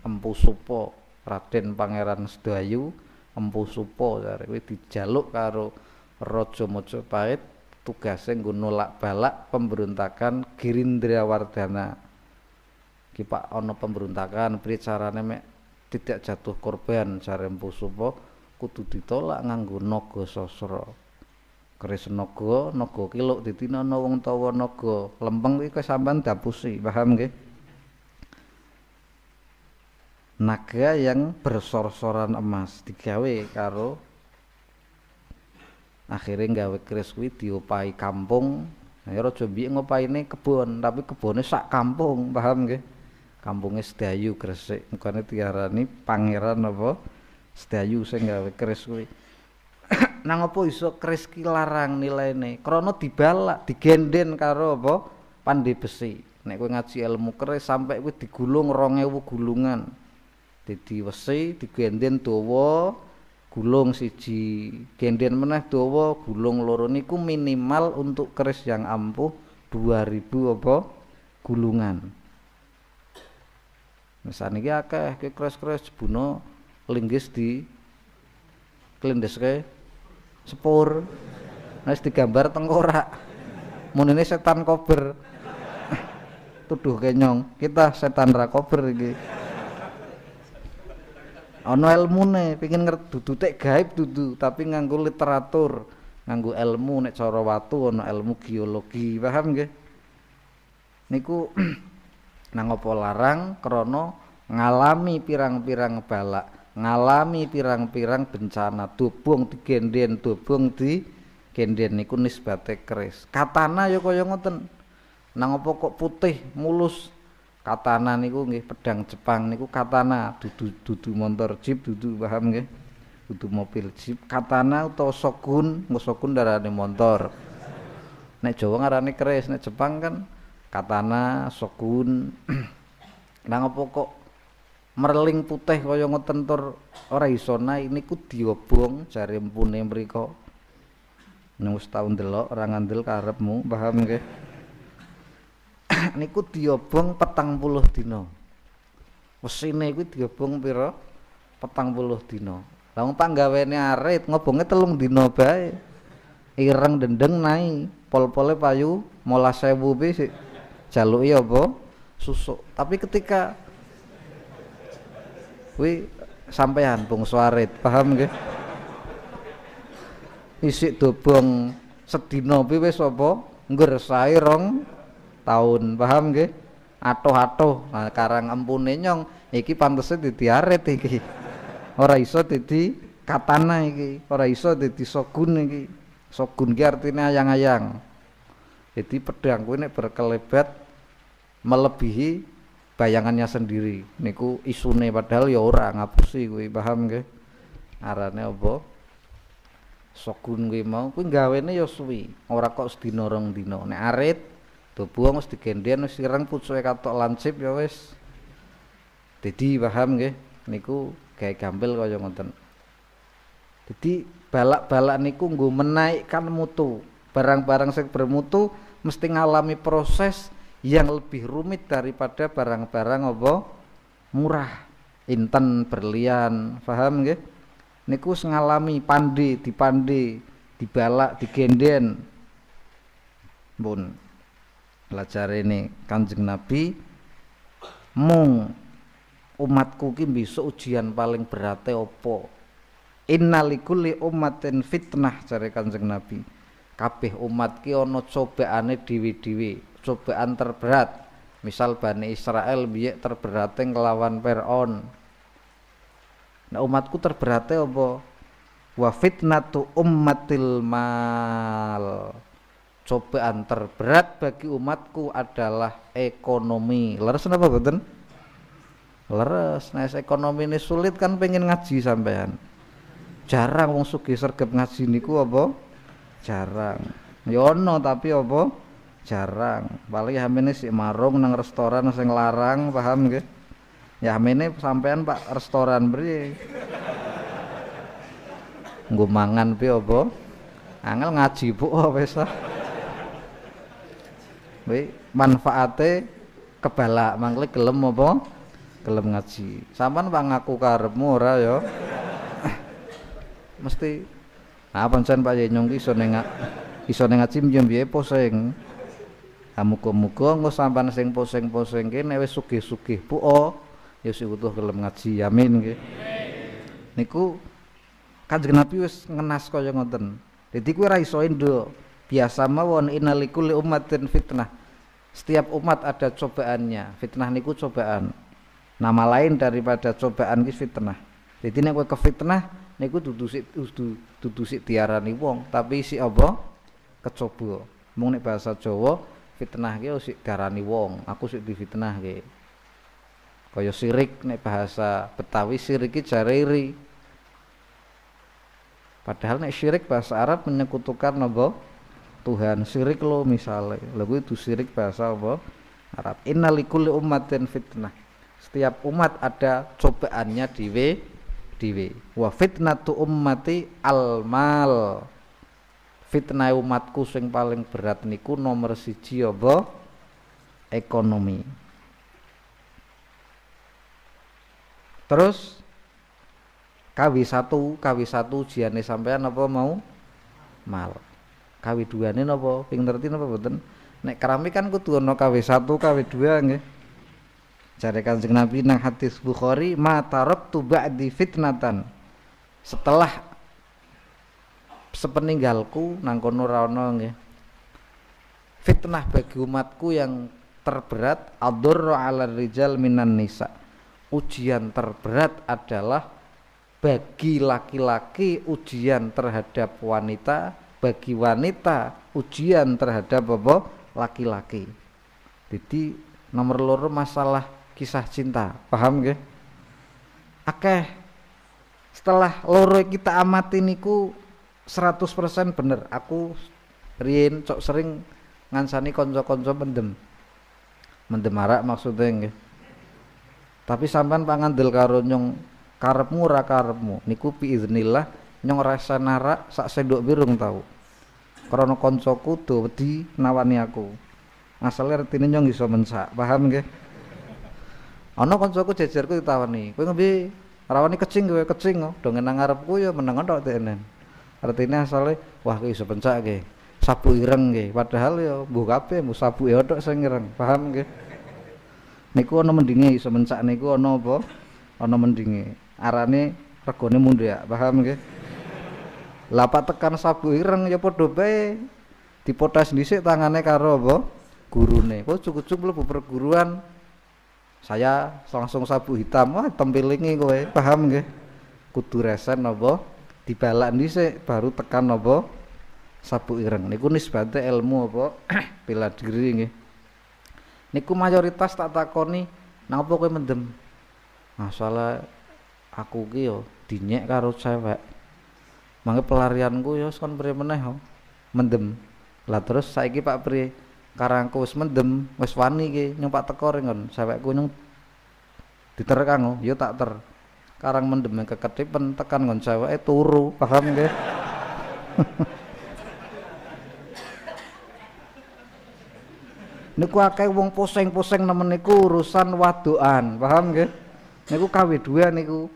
Empu Supa Raden Pangeran Sedayu Empu Supa jare kuwi dijaluk karo Raja Majapahit tugasnya nggo nolak balak pemberontakan Girindra Wardana ki Pak ana pemberontakan priye carane mek tidak jatuh korban jare Mpu Supa kudu ditolak nganggo Sosro, sasra nogo naga kiluk ditinana wong tawa naga lempeng iki sampean dapusi paham gak? naga yang bersor-soran emas digawe karo akhirnya nggawe keris kuwi diopahi kampung ya raja mbiyek ngopahine kebon tapi kebone sak kampung paham nggih kampunge Sedayu Gresik mukane diarani pangeran apa Sedayu sing nggawe keris kuwi nang apa iso keris ki larang nilaine krana dibalak digenden karo apa pandi besi nek kowe ngaji ilmu keris sampai kowe digulung 2000 gulungan dadi wesi digenden dawa gulung siji Gendean meneh dawa gulung loro niku minimal untuk keris yang ampuh 2000 apa gulungan misalnya nah, ini akeh ke keris-keris buno linggis di ke sepur nah, wis digambar tengkorak ini setan kober tuduh kenyong kita setan rakober gitu ono ne pengen ngerti dudu gaib dudu tapi nganggo literatur nganggo ilmu nek cara watu ana ilmu geologi paham nggih niku nang apa larang krana ngalami pirang-pirang balak ngalami pirang-pirang bencana dubung digenden dubung di genden niku nisbate keris katana ya kaya ngoten nang apa kok putih mulus katana niku nggih pedang Jepang niku katana dudu dudu motor jeep dudu paham nggih dudu mobil jeep katana utawa shogun shokun darane motor nek Jawa ngarani keris nek Jepang kan katana shogun nang apa kok merling putih kaya ngoten tur ora iso nae niku diobong jare mpune mriko nek wis tau ndelok ora ngandel karepmu paham nggih niku diobong petang puluh dino mesine kuwi diobong piro petang puluh dino lah wong panggawene arit ngobonge telung dino bay. ireng dendeng nai pol-pole payu mola sewu bi si jaluki apa susuk tapi ketika wi sampean bung suarit paham gak? isik dobong sedino kuwi wis apa nggersai rong tahun paham nggih ato atoh nah, karang empune nyong iki pantese didiaret iki ora iso dadi katana iki ora iso dadi sokun iki sokun ki artinya ayang-ayang jadi pedang ini berkelebat melebihi bayangannya sendiri niku isune padahal ya ora ngapusi kuwi paham nggih arane apa sokun kuwi mau kuwi gawene ya suwi ora kok sedina rong dina nek arit Bebuang harus digendian harus sekarang pucuke katok lancip ya wes. Jadi paham gak? niku kayak gambel kaya ten Jadi balak-balak niku gue menaikkan mutu. Barang-barang sing bermutu mesti ngalami proses yang lebih rumit daripada barang-barang apa murah. Inten, berlian, paham gak? Niku ngalami pandi, dipandi, dibalak, digenden. Pun. Bon. Belajar ini kanjeng nabi mung umatku ki besok ujian paling berat opo innalikulli umatin fitnah cari kanjeng nabi kabeh umat ki ane cobaane diwi, dhewe cobaan terberat misal Bani Israel terberat yang melawan Peron. nah umatku terberat opo wa fitnatu ummatil mal cobaan terberat bagi umatku adalah ekonomi leres apa betul? leres nah ekonomi ini sulit kan pengen ngaji sampean jarang wong sugi sergap ngaji niku apa jarang yono ya tapi apa jarang paling ini ya si marung nang restoran sing larang paham nggih ya ini sampean Pak restoran beri gue mangan pi apa angel ngaji bu apa sih? Wih, manfaate kebala kelem gelem apa? Gelem ngaji. Sampean pak ngaku karepmu ora ya? Mesti nah pancen Pak Yenyong ki iso ning iso ning ngaji piye posing. Ha muga-muga engko sampean sing posing-posing ki wis sugih-sugih puo ya sing utuh gelem ngaji. Amin nggih. Niku Kanjeng Nabi wis ngenas kaya ngoten. Dadi kuwi ora iso nduk biasa mawon inalikuli umatin fitnah setiap umat ada cobaannya fitnah niku cobaan nama lain daripada cobaan ki fitnah jadi nek ke fitnah, niku dudu sik dudu wong tapi si apa kecoba mung nek bahasa Jawa fitnah ki sik diarani wong aku sik difitnah ki kaya sirik nek bahasa Betawi sirik ki jariri padahal nek sirik bahasa Arab menyekutukan napa Tuhan syirik lo misalnya lagu itu syirik bahasa apa Arab innalikulli ummatin fitnah setiap umat ada cobaannya diwe diwe wa fitnatu ummati almal fitnah umatku sing paling berat niku nomor siji apa ekonomi terus kawi satu kawi satu ujiannya sampean apa mau mal nih nopo ping terti nopo beten nek keramik kan nopo ana kw Carikan KW2 nggih subuh Kanjeng Nabi nang hadis bukhori ma tuba di fitnatan setelah sepeninggalku nang kono rano ana nggih fitnah bagi umatku yang terberat adurru ala rijal minan nisa ujian terberat adalah bagi laki-laki ujian terhadap wanita bagi wanita ujian terhadap apa laki-laki jadi nomor loro masalah kisah cinta paham gak Oke, setelah loro kita amati niku 100% bener aku rien cok sering ngansani konco-konco mendem mendem arak maksudnya enggak tapi sampean pangan del karunyong karepmu ora karepmu niku piiznillah nyong rasa narak sak sendok birung tau karena koncoku do di nawani aku asalnya artinya nyong iso mensak paham nggih ana koncoku jejerku ditawani kowe ngombe rawani kecing kowe kecing kok oh, do ngenang ngarepku ya meneng tok tenen artinya asalnya wah kowe iso mensak gak? sabu ireng gak? padahal ya mbuh kabeh mbuh sabu ya e tok sing ireng paham nggih niku ana mendinge iso mencak niku ana apa ana mendinge arane regane mundhak paham nggih Lapa tekan sabu ireng ya padha bae. Dipotes dhisik tangane karo apa? Gurune. Kok cukup-cukup mlebu perguruan. Saya langsung sabu hitam. Wah, tempelingi kowe. Paham nggih? Kudu resen apa? Dibalak dhisik baru tekan apa? Sabu ireng. Niku nisbate ilmu apa? Bela diri nggih. Niku mayoritas tak takoni, napa kowe mendem? Masalah aku ki yo dinyek karo cewek mangke pelarianku ya kon pri meneh mendem lah terus saiki Pak Pri karangku wis mendem wis wani iki nyumpak teko ringon ku nyung diter kang ya tak ter karang mendem keketipan, tekan ngon ceweke turu paham ge? niku akeh wong pusing-pusing nemen niku urusan wadukan, paham nggih niku kawe dua niku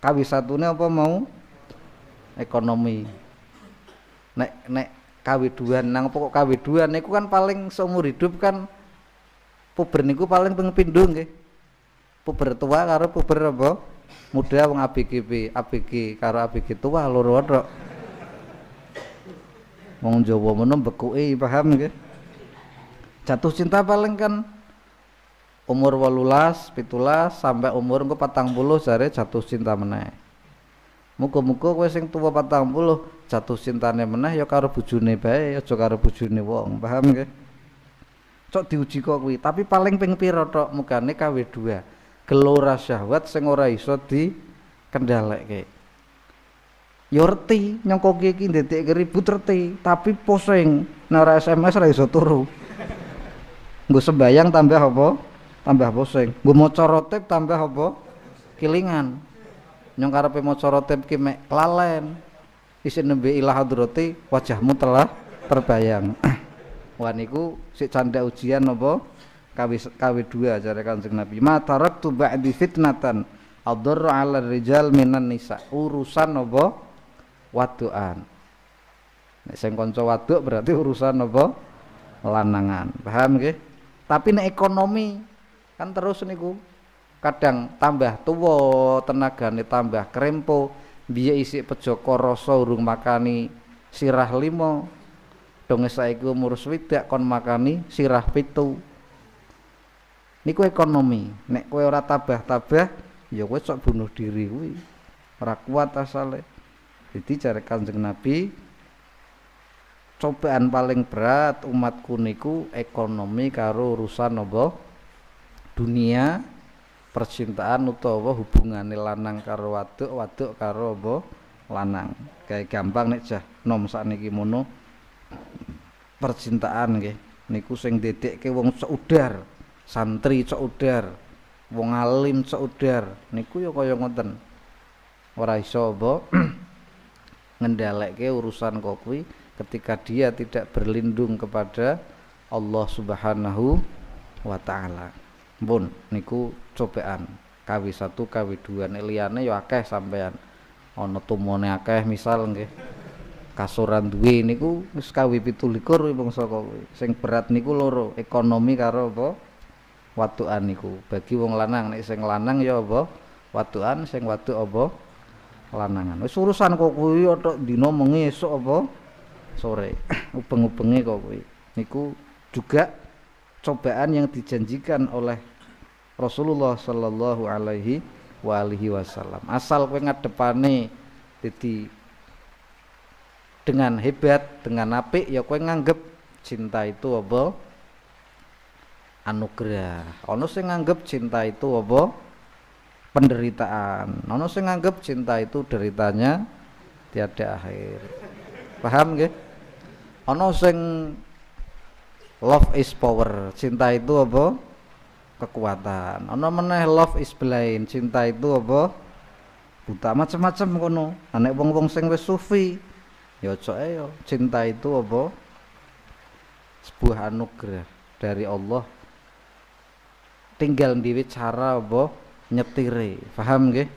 kawi satune apa mau ekonomi nek nek kawiduan nang pokok kawiduan niku kan paling seumur hidup kan puber niku paling ping nggih puber tua karo puber apa muda wong abg ABG karo ABG tua loro tok wong Jawa menom bekuke paham nggih jatuh cinta paling kan umur walulas pitulas sampai umur ke patang puluh jatuh cinta meneh Muga-muga kowe sing tuwa 40 jatuh cintane meneh ya karo bojone bae ya aja karo bojone wong. Paham nggih? Cok diuji kok kuwi, tapi paling ping pira tok mukane KW2. Gelora syahwat sing ora iso dikendhalekke. Ya reti nyengko ki iki ndek ribut reti, tapi pusing nek SMS ora iso turu. Nggo sembayang tambah apa? Tambah pusing. Nggo maca rotip tambah apa? Kilingan nyong karepe maca ratib ki mek lalen isin nembe ilah hadrati wajahmu telah terbayang wah niku sik canda ujian apa kawi kawi dua ajare kanjeng Nabi ma taraktu ba'di fitnatan adarru 'ala rijal minan nisa urusan apa waduan nek sing kanca waduk berarti urusan apa lanangan paham nggih tapi nek ekonomi kan terus niku kadang tambah tenaga nih tambah krempo dia isi pejo koroso urung makani sirah limo dong saiki umur swidak kon makani sirah pitu niku ekonomi nek kue ora tabah-tabah ya kue sok bunuh diri kue ora kuat asale jadi cari kanjeng nabi cobaan paling berat umatku niku ekonomi karo urusan nobo dunia percintaan utawa hubungan lanang karo waduk waduk karo apa lanang kayak gampang nek cah nom sakniki mono percintaan gih niku sing ke wong seudar santri seudar wong alim seudar niku yo ya kaya ngoten ora iso apa ke urusan kokwi ketika dia tidak berlindung kepada Allah Subhanahu wa taala. Bon, niku copean KW1 KW2 nek liyane ya akeh sampean ana tumone akeh misal nggih kasuran duwe niku wis KW 17 kuwi bangsa sing berat niku loro ekonomi karo apa niku bagi wong lanang nek sing lanang ya apa watukan sing watu apa lanangan wis urusan kok kuwi tok dina mengi apa sore ubeng-ubenge kok kuwi niku juga cobaan yang dijanjikan oleh Rasulullah sallallahu alaihi wa alihi wasallam. Asal kowe ngadepane dadi dengan hebat, dengan apik ya kowe nganggep cinta itu apa? Anugerah. Ono sing nganggep cinta itu apa? Penderitaan. Ono sing nganggep cinta itu deritanya tiada akhir. Paham nggih? Ono sing love is power. Cinta itu apa? kekuatan ana meneh love is blind cinta itu apa buta macam-macam kono anek wong-wong sing wis sufi ya coke ya cinta itu apa sebuah anugerah dari Allah tinggal dhewe cara apa nyetire paham nggih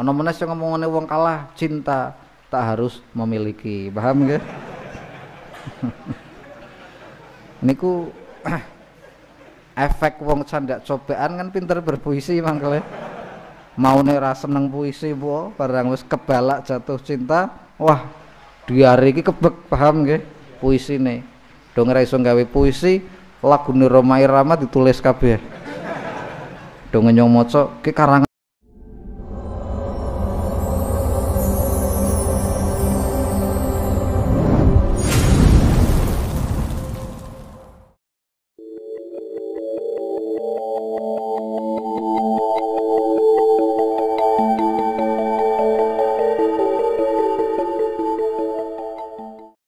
ana meneh sing ngomongane wong kalah cinta tak harus memiliki paham nggih niku efek wong candak cobaan kan pinter berpuisi mangkele mau nera seneng puisi bu barang wis kebalak jatuh cinta wah diari iki kebek paham gak puisi nih dong iso gawe puisi lagu Romai Rama ditulis kabeh dong nyomoco maca ki karangan